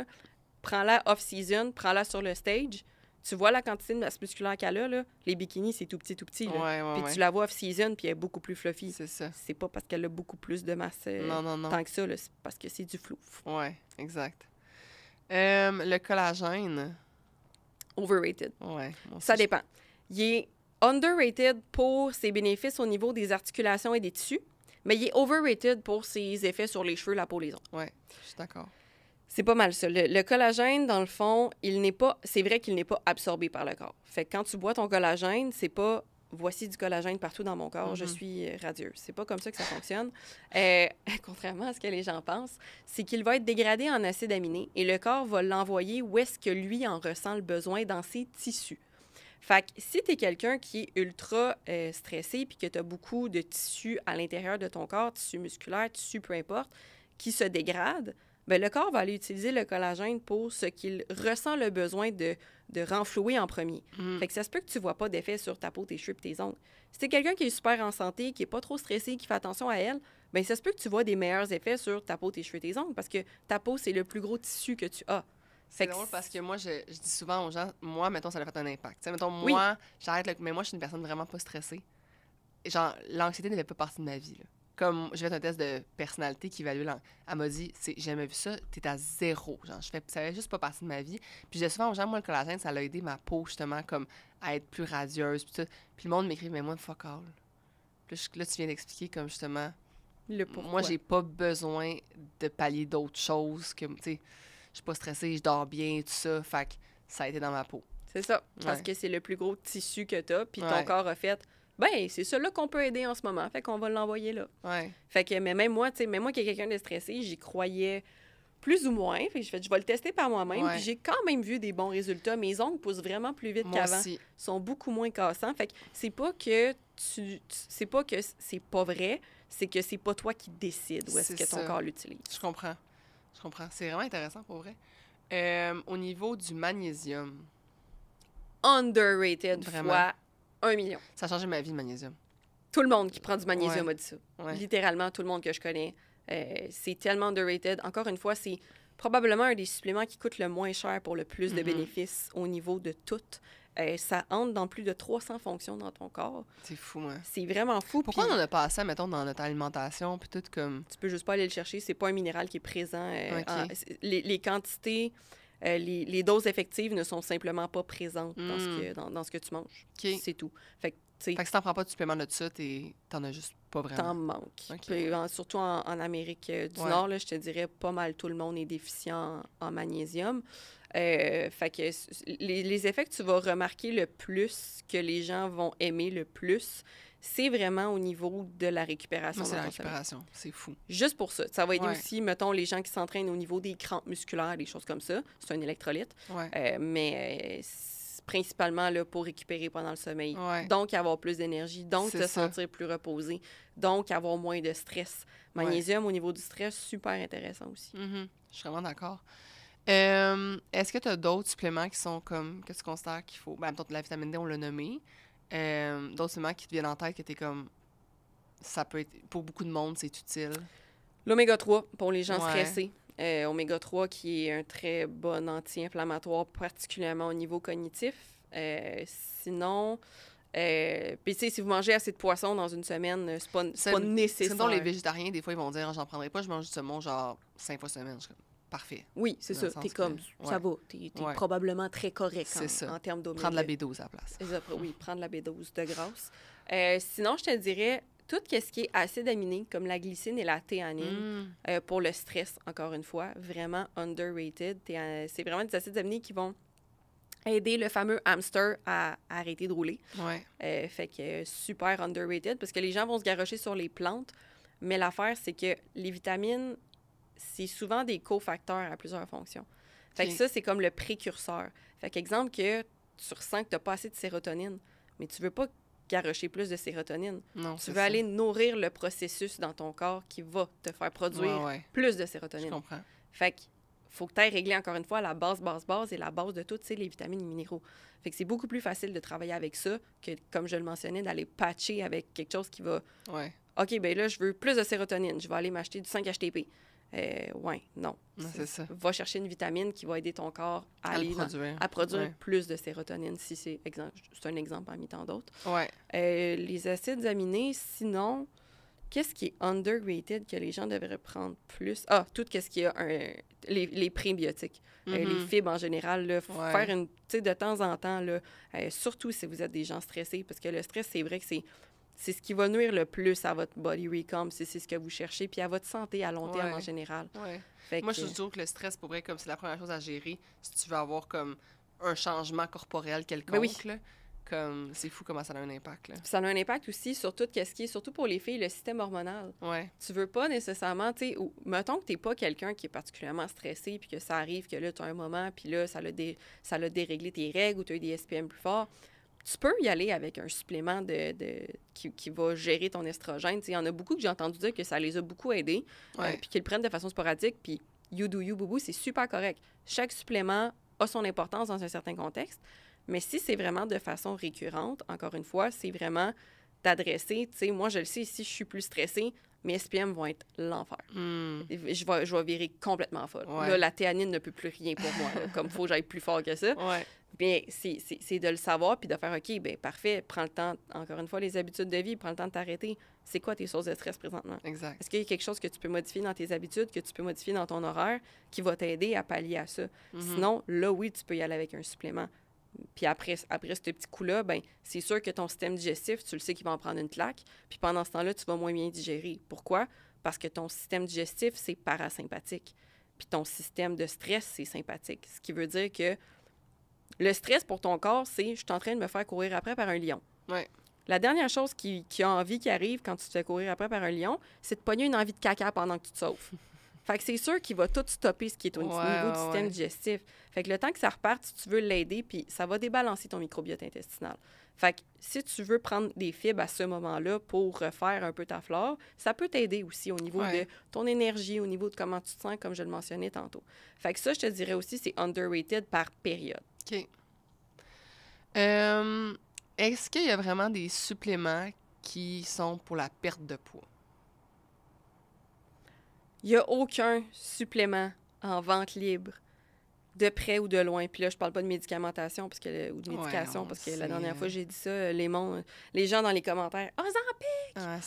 prends-la off-season, prends-la sur le stage. Tu vois la quantité de masse musculaire qu'elle a, là, les bikinis, c'est tout petit, tout petit. Là. puis tu la vois off-season, puis elle est beaucoup plus fluffy. C'est ça. C'est pas parce qu'elle a beaucoup plus de masse euh, tant que ça, c'est parce que c'est du flou. Oui, exact. Euh, le collagène overrated. ça dépend. Il est underrated pour ses bénéfices au niveau des articulations et des tissus, mais il est overrated pour ses effets sur les cheveux, la peau, les ongles. Oui, je suis d'accord. C'est pas mal ça. Le, collagène, dans le fond, il n'est pas. C'est vrai qu'il n'est pas absorbé par le corps. Fait que quand tu bois ton collagène, c'est pas voici du collagène partout dans mon corps, je mm-hmm. suis radieuse. C'est pas comme ça que ça fonctionne. <laughs> Euh, <laughs> contrairement à ce que les gens pensent, c'est qu'il va être dégradé en acide aminé et le corps va l'envoyer où est-ce que lui en ressent le besoin dans ses tissus. Fait que si tu es quelqu'un qui est ultra euh, stressé puis que tu as beaucoup de tissus à l'intérieur de ton corps, tissus musculaires, tissus peu importe, qui se dégradent, Bien, le corps va aller utiliser le collagène pour ce qu'il ressent le besoin de, de renflouer en premier. Mm. Fait que ça se peut que tu ne vois pas d'effet sur ta peau, tes cheveux et tes ongles. Si tu quelqu'un qui est super en santé, qui n'est pas trop stressé, qui fait attention à elle, bien, ça se peut que tu vois des meilleurs effets sur ta peau, tes cheveux et tes ongles parce que ta peau, c'est le plus gros tissu que tu as. C'est drôle parce que moi, je, dis souvent aux gens, moi, mettons, ça a fait un impact. mettons, moi, j'arrête Mais moi, je suis une personne vraiment pas stressée. Genre, l'anxiété ne pas partie de ma vie. Là comme j'ai fait un test de personnalité qui évalue là Elle m'a dit, c'est jamais vu ça, t'es à zéro. Genre, je fais, ça n'avait juste pas passé de ma vie. Puis j'ai souvent aux gens, moi, le collagène, ça l'a aidé ma peau, justement, comme à être plus radieuse. Puis, tout. le monde m'écrit, mais moi, fuck all. Puis là, tu viens d'expliquer, comme justement, le pour moi, j'ai pas besoin de pallier d'autres choses. que, Tu je suis pas stressée, je dors bien, tout ça. Fait ça a été dans ma peau. C'est ça. Parce que c'est le plus gros tissu que tu as, Puis ton corps a fait ben c'est celui-là qu'on peut aider en ce moment. Fait qu'on va l'envoyer là. Ouais. Fait que, mais même moi, tu sais, même moi qui est quelqu'un de stressé, j'y croyais plus ou moins. Fait que je fais, je vais le tester par moi-même. Puis j'ai quand même vu des bons résultats. Mes ongles poussent vraiment plus vite qu'avant. Ils sont beaucoup moins cassants. Fait que c'est pas que tu, c'est pas que c'est pas vrai, c'est que c'est pas toi qui décides où est-ce que ton corps l'utilise. Je comprends. Je comprends. C'est vraiment intéressant pour vrai. Euh, au niveau du magnésium. Underrated, vraiment. Fois un million. Ça a changé ma vie, le magnésium. Tout le monde qui prend du magnésium a dit ça. Littéralement, tout le monde que je connais. Euh, c'est tellement underrated. Encore une fois, c'est probablement un des suppléments qui coûte le moins cher pour le plus de mhm. bénéfices au niveau de tout. Euh, ça entre dans plus de 300 fonctions dans ton corps. C'est fou, moi. Hein. C'est vraiment fou. Pourquoi on en a pas assez, mettons, dans notre alimentation, puis tout comme... Tu peux juste pas aller le chercher, c'est pas un minéral qui est présent. Euh, les, quantités... Euh, les, doses effectives ne sont simplement pas présentes dans, ce hmm. que, dans, ce que tu manges. C'est tout. Fait que, fait que si prends pas de supplément de ça, t'en as juste pas vraiment. T'en manques. surtout en, Amérique euh, du Nord, là, je te dirais, pas mal tout le monde est déficient en magnésium. Euh, fait que les, effets que tu vas remarquer le plus, que les gens vont aimer le plus, c'est vraiment au niveau de la récupération. C'est la récupération, c'est fou. Juste pour ça. Ça va aider aussi, mettons, les gens qui s'entraînent au niveau des crampes musculaires, des choses comme ça. C'est un électrolyte. Euh, mais euh, principalement là, pour récupérer pendant le sommeil. Donc, avoir plus d'énergie, donc se sentir plus reposé, donc avoir moins de stress. Magnésium au niveau du stress, super intéressant aussi. Mm-hmm. Je suis vraiment d'accord. Euh, est-ce que tu as d'autres suppléments qui sont comme que tu considères qu'il faut. Ben, la vitamine D, on l'a nommé. Euh, d'autres suppléments qui te viennent en tête que tu es comme. Ça peut être. Pour beaucoup de monde, c'est utile. L'oméga 3 pour les gens stressés. Euh, oméga 3 qui est un très bon anti-inflammatoire, particulièrement au niveau cognitif. Euh, sinon. Euh, puis, tu sais, si vous mangez assez de poisson dans une semaine, c'est pas, pas nécessaire. Sinon, les végétariens, des fois, ils vont dire J'en prendrai pas, je mange du saumon genre cinq fois semaine parfait. Oui, c'est ça. T'es comme, ça vaut. T'es es probablement très correct en, termes d'oméga. Prendre la B12 à la place. Oui, <laughs> prendre la B12 de grâce. Euh, sinon, je te dirais, tout ce qui est acide aminé, comme la glycine et la théanine, mm. euh, pour le stress, encore une fois, vraiment underrated. C'est vraiment des acides aminés qui vont aider le fameux hamster à, arrêter de rouler. Ouais. Euh, fait que super underrated parce que les gens vont se garrocher sur les plantes, mais l'affaire, c'est que les vitamines c'est souvent des cofacteurs à plusieurs fonctions. Fait que ça, c'est comme le précurseur. Fait qu'exemple que tu ressens que tu n'as pas assez de sérotonine, mais tu ne veux pas garocher plus de sérotonine. tu veux aller nourrir le processus dans ton corps qui va te faire produire plus de sérotonine. Je comprends. Fait que faut que tu ailles régler encore une fois la base, base, base et la base de tout, c'est les vitamines et minéraux. Fait que c'est beaucoup plus facile de travailler avec ça que, comme je le mentionnais, d'aller patcher avec quelque chose qui va. OK, ben là, je veux plus de sérotonine. Je vais aller m'acheter du 5-HTP. Euh, ouais, non. Va chercher une vitamine qui va aider ton corps à, produire, plus de sérotonine, si c'est un exemple parmi tant d'autres. Ouais. Euh, les acides aminés, sinon, qu'est-ce qui est underrated que les gens devraient prendre plus? Ah, tout ce qui a les, prébiotiques, euh, les mm-hmm. fibres en général. Là, faire une, de temps en temps, là, surtout si vous êtes des gens stressés, parce que le stress, c'est vrai que c'est c'est ce qui va nuire le plus à votre body recom, si c'est ce que vous cherchez, puis à votre santé à long terme en général. Moi, je trouve que le stress, pour vrai, comme c'est la première chose à gérer, si tu veux avoir comme un changement corporel quelconque, ben comme c'est fou comment ça a un impact. Ça a un impact aussi sur tout ce qui est, surtout pour les filles, le système hormonal. Ouais. Tu veux pas nécessairement, tu sais, mettons que t'es pas quelqu'un qui est particulièrement stressé, puis que ça arrive, que là, tu as un moment, puis là, ça a dé, déréglé tes règles ou tu as des SPM plus forts tu peux y aller avec un supplément de, qui, va gérer ton estrogène. Il y en a beaucoup que j'ai entendu dire que ça les a beaucoup aidés, euh, puis qu'ils le prennent de façon sporadique, puis you do you, boubou, c'est super correct. Chaque supplément a son importance dans un certain contexte, mais si c'est vraiment de façon récurrente, encore une fois, c'est vraiment d'adresser, tu sais, moi je le sais, si je suis plus stressée, mes SPM vont être l'enfer. Hmm. Je, vais, je virer complètement folle. Là, la théanine ne peut plus rien pour moi. comme il faut que j'aille plus fort que ça. Bien, c'est de le savoir puis de faire OK, bien, parfait, prends le temps, encore une fois, les habitudes de vie, prends le temps de t'arrêter. C'est quoi tes sources de stress présentement? Exact. Est-ce qu'il y a quelque chose que tu peux modifier dans tes habitudes, que tu peux modifier dans ton horaire qui va t'aider à pallier à ça? Mm-hmm. Sinon, là, oui, tu peux y aller avec un supplément. Puis après, après ce petit coup-là, ben, c'est sûr que ton système digestif, tu le sais qu'il va en prendre une claque. Puis pendant ce temps-là, tu vas moins bien digérer. Pourquoi? Parce que ton système digestif, c'est parasympathique. Puis ton système de stress, c'est sympathique. Ce qui veut dire que le stress pour ton corps, c'est je suis en train de me faire courir après par un lion. La dernière chose qui, qui, a envie qui arrive quand tu te fais courir après par un lion, c'est de pogner une envie de caca pendant que tu te sauves. Fait que c'est sûr qu'il va tout stopper ce qui est au niveau du système digestif. Fait que le temps que ça reparte, si tu veux l'aider, puis ça va débalancer ton microbiote intestinal. Fait que si tu veux prendre des fibres à ce moment-là pour refaire un peu ta flore, ça peut t'aider aussi au niveau de ton énergie, au niveau de comment tu te sens, comme je le mentionnais tantôt. Fait que ça, je te dirais aussi, c'est underrated par période. OK. Euh, est-ce qu'il y a vraiment des suppléments qui sont pour la perte de poids? Il n'y a aucun supplément en vente libre, de près ou de loin. Puis là, je parle pas de médicamentation parce que, ou de médication, parce que la dernière fois, j'ai dit ça, les, gens dans les commentaires, « Ah, oh,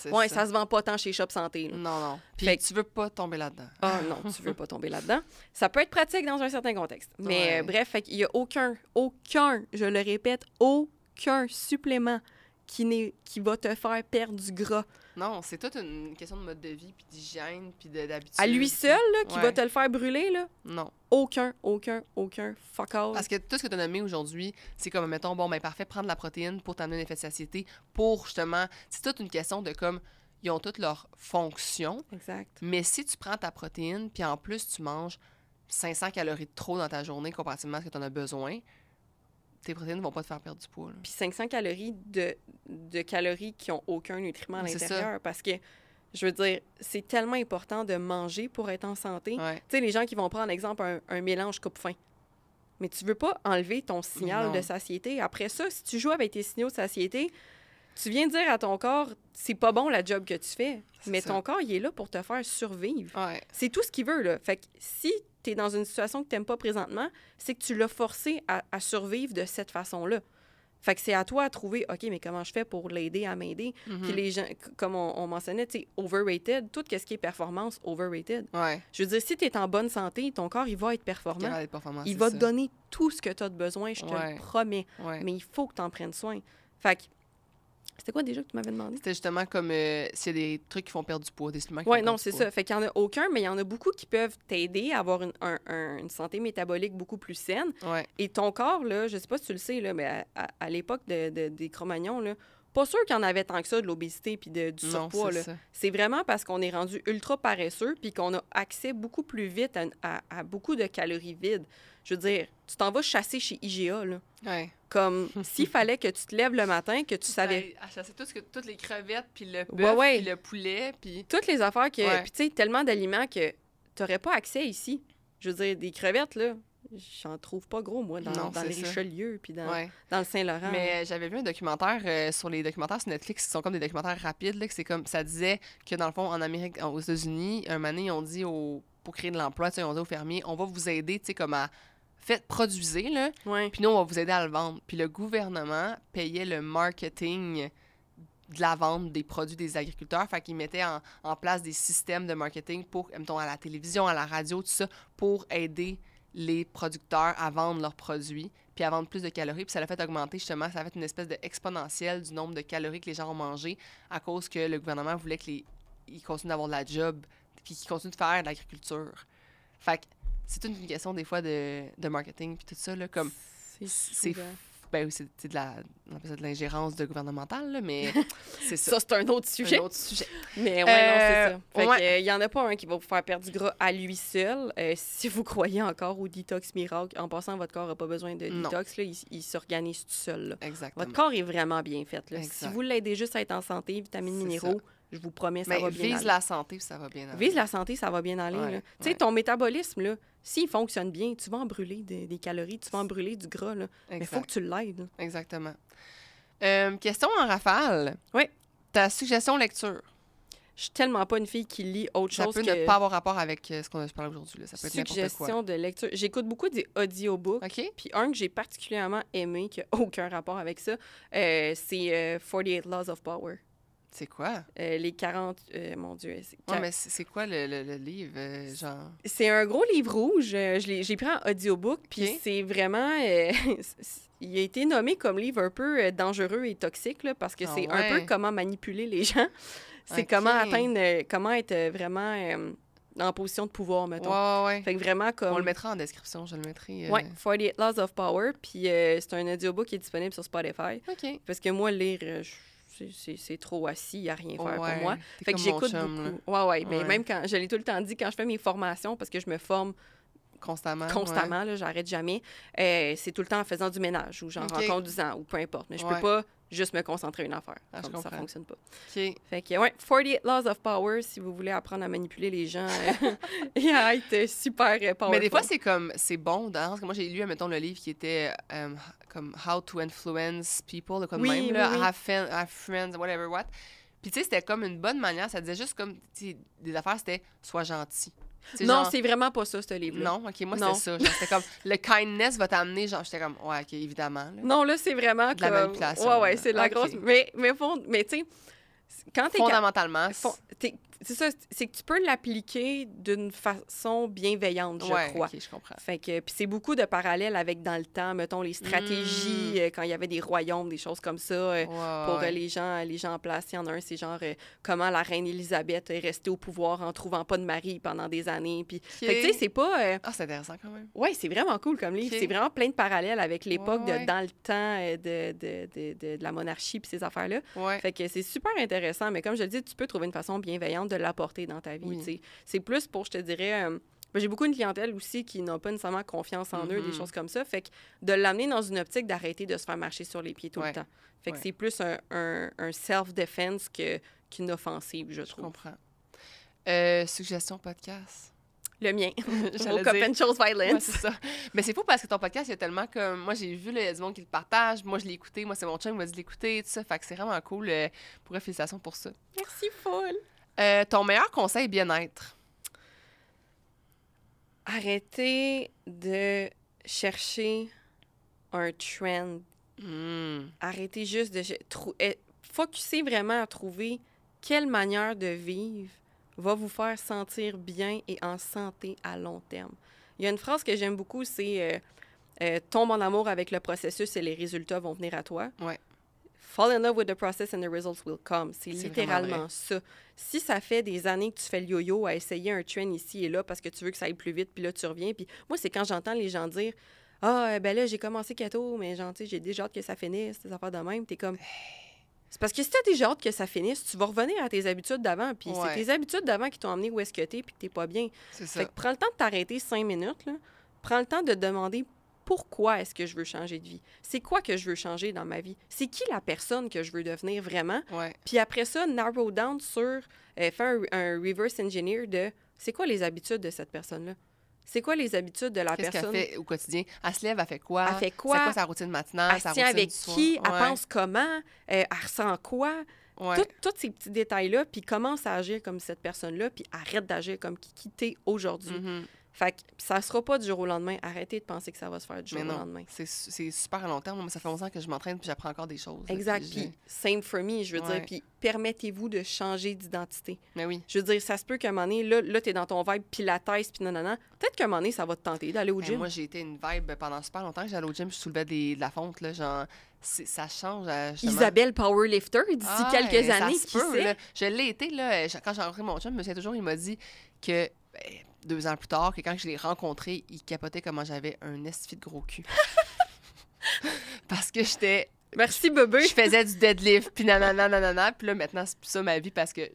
pique! Ouais, ça. se vend pas tant chez Shop Santé. Non, non. Puis tu veux pas tomber là-dedans. Ah non, tu veux pas tomber là-dedans. Ça peut être pratique dans un certain contexte. Mais euh, bref, il n'y a aucun, aucun, je le répète, aucun supplément qui, qui va te faire perdre du gras. Non, c'est toute une question de mode de vie, puis d'hygiène, puis d'habitude. À lui seul, qui va te le faire brûler, là? Non. Aucun, aucun, aucun. Fuck off. Parce que tout ce que tu as nommé aujourd'hui, c'est comme, mettons, bon, ben parfait, prendre la protéine pour t'amener une effet de satiété, pour justement. C'est toute une question de comme. Ils ont toutes leurs fonctions. Exact. Mais si tu prends ta protéine, puis en plus, tu manges 500 calories de trop dans ta journée comparativement à ce que tu en as besoin, tes protéines ne vont pas te faire perdre du poids. Puis 500 calories de, calories qui n'ont aucun nutriment à l'intérieur. Parce que, je veux dire, c'est tellement important de manger pour être en santé. Tu sais, les gens qui vont prendre, exemple, un, mélange coupe-faim. Mais tu veux pas enlever ton signal de satiété. Après ça, si tu joues avec tes signaux de satiété, tu viens dire à ton corps, c'est pas bon la job que tu fais, mais ton corps, il est là pour te faire survivre. C'est tout ce qu'il veut, là. Fait que si tu dans une situation que tu n'aimes pas présentement, c'est que tu l'as forcé à, survivre de cette façon-là. Fait que c'est à toi à trouver, OK, mais comment je fais pour l'aider à m'aider? Mm-hmm. Puis les gens, comme on, mentionnait, tu sais, overrated, tout ce qui est performance, overrated. Ouais. Je veux dire, si tu es en bonne santé, ton corps, il va être performant. Il va te donner tout ce que tu as de besoin, je te le promets. Mais il faut que tu en prennes soin. Fait que c'était quoi déjà que tu m'avais demandé? C'était justement comme c'est euh, s'il y a des trucs qui font perdre du poids, des suppléments qui Oui, non, c'est ça. Fait qu'il n'y en a aucun, mais il y en a beaucoup qui peuvent t'aider à avoir une, une, santé métabolique beaucoup plus saine. Ouais. Et ton corps, là, je sais pas si tu le sais, là, mais à, l'époque de, des Cro-Magnons, pas sûr qu'il y en avait tant que ça de l'obésité puis de, du surpoids. C'est vraiment parce qu'on est rendu ultra paresseux puis qu'on a accès beaucoup plus vite à, beaucoup de calories vides. Je veux dire, tu t'en vas chasser chez IGA. Là. Ouais. Comme <laughs> s'il fallait que tu te lèves le matin, que tu savais. À ah, chasser tout que, toutes les crevettes puis le bœuf le poulet. puis... Toutes les affaires que. Puis tu sais, tellement d'aliments que tu n'aurais pas accès ici. Je veux dire, des crevettes, là, j'en trouve pas gros, moi, dans, les Richelieu puis dans, le Saint-Laurent. Mais euh, j'avais vu un documentaire euh, sur les documentaires sur Netflix qui sont comme des documentaires rapides, là, que c'est comme, ça disait que dans le fond, en Amérique, aux États-Unis, un moment ils ont dit pour créer de l'emploi, ils ont dit aux fermiers, on va vous aider, tu sais, comme à faites, produisez, là, puis nous, on va vous aider à le vendre. Puis le gouvernement payait le marketing de la vente des produits des agriculteurs. Fait qu'ils mettaient en, en, place des systèmes de marketing pour, mettons, à la télévision, à la radio, tout ça, pour aider les producteurs à vendre leurs produits, puis à vendre plus de calories. Puis ça l'a fait augmenter justement, ça a fait une espèce de du nombre de calories que les gens ont mangé à cause que le gouvernement voulait qu'ils continuent d'avoir de la job, puis qu'ils continuent de faire de l'agriculture. Fait que c'est une question des fois de, marketing, puis tout ça, là, comme... C'est hein. Ben, c'est de la. l'ingérence de gouvernementale, mais <laughs> c'est ça. c'est un autre sujet. sujet. Mais non, c'est ça. Euh, il n'y euh, en a pas un qui va vous faire perdre du gras à lui seul. Euh, si vous croyez encore au detox miracle, en passant, votre corps n'a pas besoin de detox. il, s'organise tout seul. Votre corps est vraiment bien fait. Si vous l'aidez juste à être en santé, vitamines, minéraux, je vous promets, ça va bien vise la santé, ça va bien aller. Vise la santé, ça va bien aller. Tu sais, ton métabolisme, là, s'il fonctionne bien, tu vas en brûler des, calories, tu vas en brûler du gras. Là. Mais il faut que tu l'aides. Exactement. Euh, question en rafale. Oui. Ta suggestion lecture. Je suis tellement pas une fille qui lit autre chose. Ça peut ne pas avoir rapport avec euh, ce qu'on a parlé aujourd'hui. Ça peut être Suggestion de lecture. J'écoute beaucoup des audiobooks. OK. Puis un que j'ai particulièrement aimé, qui n'a <laughs> aucun rapport avec ça, euh, c'est 48 Laws of Power. C'est quoi? Euh, les 40... Euh, mon Dieu, c'est... Ouais, mais c'est quoi le, livre, euh, genre? C'est un gros livre rouge. Je l'ai pris en audiobook, puis c'est vraiment... <laughs> il a été nommé comme livre un peu dangereux et toxique, là, parce que ah c'est un peu comment manipuler les <laughs> gens. C'est comment atteindre... comment être vraiment en position de pouvoir, mettons. Fait que vraiment comme... On le mettra en description, je le mettrai. Oui, Ouais, 48 Laws of Power, puis c'est un audiobook qui est disponible sur Spotify. OK. Parce que moi, lire, c'est trop assis, il n'y a rien à faire pour moi. Fait que j'écoute beaucoup. Ouais, ouais, mais ben, même quand, je l'ai tout le temps dit, quand je fais mes formations, parce que je me forme constamment. Constamment, j'arrête jamais. Euh, c'est tout le temps en faisant du ménage ou en conduisant, ou peu importe. Mais je peux pas juste me concentrer une affaire. Ah, que ça ne fonctionne pas. ok Fait que, ouais, 48 Laws of Power, si vous voulez apprendre à manipuler les gens euh, <laughs> et à être super powerful. Mais des fois, c'est comme, c'est bon, parce que moi, j'ai lu, mettons, le livre qui était euh, comme How to Influence People, comme même, là, Have, whatever, what. Puis, tu sais, c'était comme une bonne manière, ça disait juste comme, des affaires, c'était sois gentil. Non, c'est vraiment pas ça, ce livre. -là. Non, ok, moi c'est ça. C'était comme <laughs> le kindness va t'amener, genre j'étais comme ouais, ok, évidemment. Non, là c'est vraiment de comme... la manipulation. Ouais, ouais, c'est la grosse. Mais mais fond... mais tu sais, quand t'es fondamentalement, fond c'est ça, c'est que tu peux l'appliquer d'une façon bienveillante, je crois. je comprends. Fait que puis c'est beaucoup de parallèles avec dans le temps, mettons les stratégies mm. euh, quand il y avait des royaumes, des choses comme ça euh, pour euh, les gens les gens en place, il en a un c'est genre comment la reine Élisabeth est restée au pouvoir en trouvant pas de mari pendant des années puis tu sais c'est pas Ah, c'est intéressant quand même. Ouais, c'est vraiment cool comme livre, c'est vraiment plein de parallèles avec l'époque de dans le temps de, de, la monarchie puis ces affaires-là. Fait que c'est super intéressant, mais comme je le dis, tu peux trouver une façon bienveillante de l'apporter dans ta vie. C'est plus pour, je te dirais, euh, ben, j'ai beaucoup une clientèle aussi qui n'ont pas nécessairement confiance en eux, des mm-hmm. choses comme ça. Fait que de l'amener dans une optique d'arrêter de se faire marcher sur les pieds tout le temps. Fait que c'est plus un, un, self-defense qu'une offensive, je, trouve. Je comprends. Euh, suggestion podcast? Le mien. Mon <laughs> <laughs> copain chose violence. c'est ça. Mais c'est fou parce que ton podcast, il y a tellement que Moi, j'ai vu, le monde qui le partage. Moi, je l'ai écouté. Moi, c'est mon chum qui m'a dit l'écouter. Tout ça. Fait que c'est vraiment cool. Euh, pour félicitations pour ça. Merci, Paul. Euh, ton meilleur conseil bien-être? Arrêtez de chercher un trend. Hmm. Arrêtez juste de... Eh, Focussez vraiment à trouver quelle manière de vivre va vous faire sentir bien et en santé à long terme. Il y a une phrase que j'aime beaucoup, c'est euh, euh, Tombe en amour avec le processus et les résultats vont venir à toi. Ouais. Fall in love with the process and the results will come. C'est littéralement ça. Si ça fait des années que tu fais le yo-yo à essayer un train ici et là parce que tu veux que ça aille plus vite, puis là tu reviens, puis moi c'est quand j'entends les gens dire ah eh ben là j'ai commencé keto, mais gentil j'ai déjà hâte que ça finisse, Ça affaires de même. T'es comme c'est parce que si t'as déjà hâte que ça finisse, tu vas revenir à tes habitudes d'avant, puis c'est tes habitudes d'avant qui t'ont amené où est-ce que t'es, puis que t'es pas bien. C'est ça. Fait que prends le temps de t'arrêter cinq minutes là prends le temps de demander pourquoi est-ce que je veux changer de vie? C'est quoi que je veux changer dans ma vie? C'est qui la personne que je veux devenir vraiment? Puis après ça, narrow down sur, euh, faire un, reverse engineer de c'est quoi les habitudes de cette personne-là? C'est quoi les habitudes de la personne? Qu'est-ce qu'elle fait au quotidien? Elle se lève, elle fait quoi? Elle fait quoi? C'est quoi sa routine matinale? Elle sa avec qui? Elle pense comment? Euh, elle ressent quoi? Tous ces petits détails-là, puis commence à agir comme cette personne-là, puis arrête d'agir comme qui t'es aujourd'hui. Mm-hmm. Fait que ça sera pas du jour au lendemain. Arrêtez de penser que ça va se faire du jour au lendemain. C'est super à long terme. mais ça fait 11 que je m'entraîne puis j'apprends encore des choses. Exact. Puis, same for me, je veux dire. Puis permettez-vous de changer d'identité. Mais oui. Je veux dire, ça se peut qu'à un moment donné, là, tu es dans ton vibe pilates puis non, non, non. Peut-être qu'à un moment donné, ça va te tenter d'aller au gym. moi, j'ai été une vibe pendant super longtemps que j'allais au gym, je soulevais de la fonte, là, genre ça change. Euh, Isabelle Powerlifter, d'ici ah, quelques années, ça qui Je l'ai été, là, quand j'ai rencontré mon me monsieur toujours, il m'a dit que ben, deux ans plus tard que quand je l'ai rencontré, il capotait comment j'avais un esti de gros cul. <laughs> parce que j'étais. Merci, bébé. Je faisais du deadlift, puis nanana, nanana. Puis là, maintenant, c'est plus ça ma vie parce que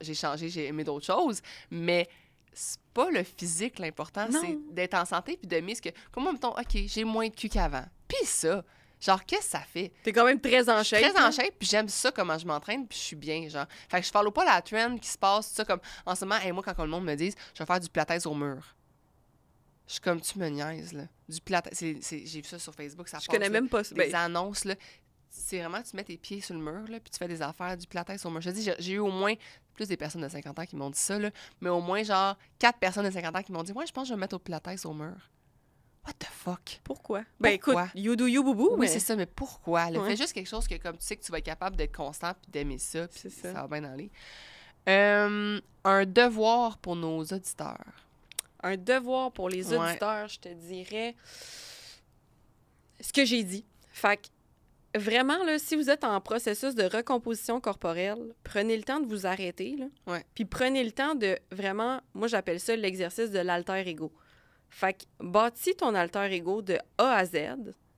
j'ai changé, j'ai aimé d'autres choses. Mais c'est pas le physique l'important, c'est d'être en santé, puis de miser que, comment, mettons, OK, j'ai moins de cul qu'avant. Puis ça, Genre, qu'est-ce que ça fait? T'es quand même très en Très en puis j'aime ça, comment je m'entraîne, puis je suis bien, genre. Fait que je parle pas la trend qui se passe, ça, comme en ce moment, et moi, quand le monde me dit, je vais faire du pilates au mur. Je suis comme, tu me niaises, là. Du pilates. J'ai vu ça sur Facebook, ça Je connais même pas ça. Les ben, annonces, là. C'est vraiment, tu mets tes pieds sur le mur, là, puis tu fais des affaires, du sur au mur. Je dis, j'ai eu au moins plus des personnes de 50 ans qui m'ont dit ça, là, mais au moins, genre, quatre personnes de 50 ans qui m'ont dit, ouais, je pense que je vais mettre au pilates au mur. What the fuck? Pourquoi? Ben écoute, you do you boubou. Oui, c'est ça, mais pourquoi? Le Fais juste quelque chose que comme tu sais que tu vas être capable d'être constant puis d'aimer ça, puis ça. va bien aller. Euh, un devoir pour nos auditeurs. Un devoir pour les auditeurs, je te dirais ce que j'ai dit. Fait que, vraiment, là, si vous êtes en processus de recomposition corporelle, prenez le temps de vous arrêter. Puis prenez le temps de vraiment, moi j'appelle ça l'exercice de l'alter ego. Fait que bâtis ton alter ego de A à Z.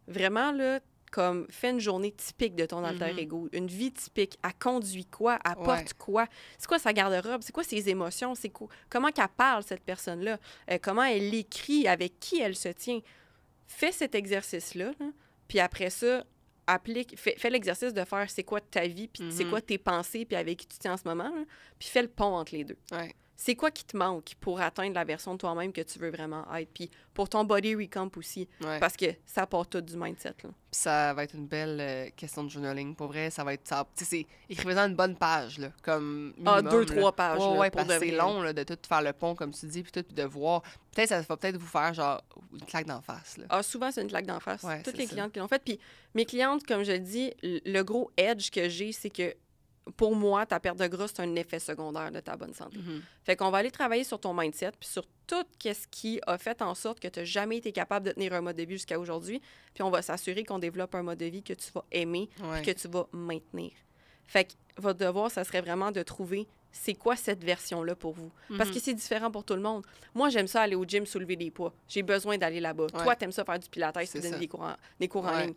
Vraiment, là, comme fais une journée typique de ton alter mm-hmm. ego, une vie typique. à conduit quoi? à porte quoi? C'est quoi sa garde-robe? C'est quoi ses émotions? C'est quoi... Comment qu'elle parle, cette personne-là? Euh, comment elle écrit? Avec qui elle se tient? Fais cet exercice-là, puis après ça, applique, fais, l'exercice de faire c'est quoi ta vie, puis c'est mm-hmm. quoi tes pensées, puis avec qui tu tiens en ce moment, puis fais le pont entre les deux. Ouais c'est quoi qui te manque pour atteindre la version de toi-même que tu veux vraiment être. Puis pour ton body recamp aussi, parce que ça part tout du mindset. Là. ça va être une belle euh, question de journaling. Pour vrai, ça va être ça. écrivez-en une bonne page, là, comme ah, deux, trois pages. c'est long de tout faire le pont, comme tu dis, puis tout, de voir. Peut-être ça va peut-être vous faire genre une claque d'en face. Là. Ah, souvent, c'est une claque d'en face. Toutes les clientes qui l'ont fait. Puis mes clientes, comme je le dis, le gros edge que j'ai, c'est que pour moi, ta perte de gras, c'est un effet secondaire de ta bonne santé. Mhm. Fait qu'on va aller travailler sur ton mindset, puis sur tout ce qui a fait en sorte que tu n'as jamais été capable de tenir un mode de vie jusqu'à aujourd'hui. Puis on va s'assurer qu'on développe un mode de vie que tu vas aimer, que tu vas maintenir. Fait que votre devoir, ça serait vraiment de trouver c'est quoi cette version-là pour vous. Parce que mhm. c'est différent pour tout le monde. Moi, j'aime ça aller au gym, soulever des poids. J'ai besoin d'aller là-bas. toi Toi, t'aimes ça faire du pilates, et des cours en ligne.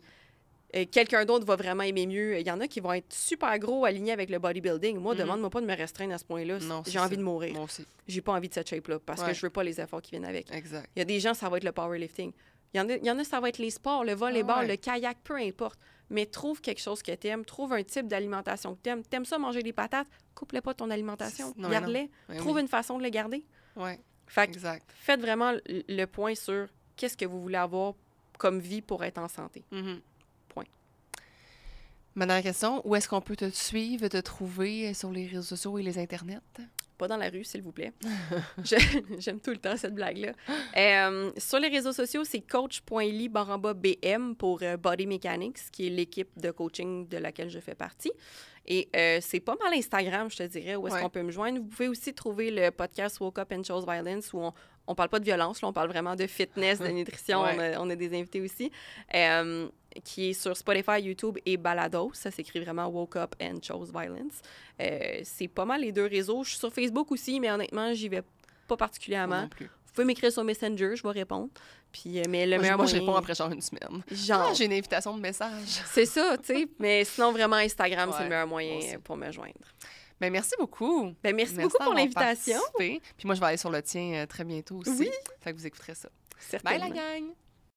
Euh, quelqu'un d'autre va vraiment aimer mieux. Il y en a qui vont être super gros alignés avec le bodybuilding. Moi, mhm. demande-moi pas de me restreindre à ce point-là. J'ai envie de mourir. Moi aussi. J'ai pas envie de cette shape-là parce que je veux pas les efforts qui viennent avec. Exact. Il y a des gens, ça va être le powerlifting. Il y, en a, il y en a ça va être les sports, le volleyball, les ah le kayak, peu importe. Mais trouve quelque chose que tu aimes, trouve un type d'alimentation que tu aimes. T'aimes ça manger des patates, coupe pas ton alimentation, garde-les. Ben trouve une façon de les garder. Fait Faites vraiment le point sur qu'est-ce que vous voulez avoir comme vie pour être en santé. Mhm. Ma dernière question, où est-ce qu'on peut te suivre, te trouver euh, sur les réseaux sociaux et les internets? Pas dans la rue, s'il vous plaît. <laughs> J'aime tout le temps cette blague-là. Euh, sur les réseaux sociaux, c'est coach.ly BM pour euh, Body Mechanics, qui est l'équipe de coaching de laquelle je fais partie. Et c'est pas mal Instagram, je te dirais, où est-ce qu'on peut me joindre. Vous pouvez aussi trouver le podcast Woke Up and Chose Violence, où on, ne parle pas de violence, on parle vraiment de fitness, de <laughs> nutrition. On, a, des invités aussi qui est sur Spotify, YouTube et Balado. Ça s'écrit vraiment Woke Up and Chose Violence. Euh, c'est pas mal les deux réseaux. Je suis sur Facebook aussi, mais honnêtement, j'y vais pas particulièrement. Vous pouvez m'écrire sur Messenger, je vais répondre. Puis, euh, mais le meilleur moi, je réponds après genre une semaine. Genre. Ah, j'ai une invitation de message. <laughs> C'est ça, tu sais. mais sinon, vraiment, Instagram, c'est le meilleur moyen pour me joindre. Ben, merci beaucoup. Ben, merci, beaucoup pour l'invitation. Puis moi, je vais aller sur le tien euh, très bientôt aussi. Oui. Fait que vous écouterez ça. Bye la gang!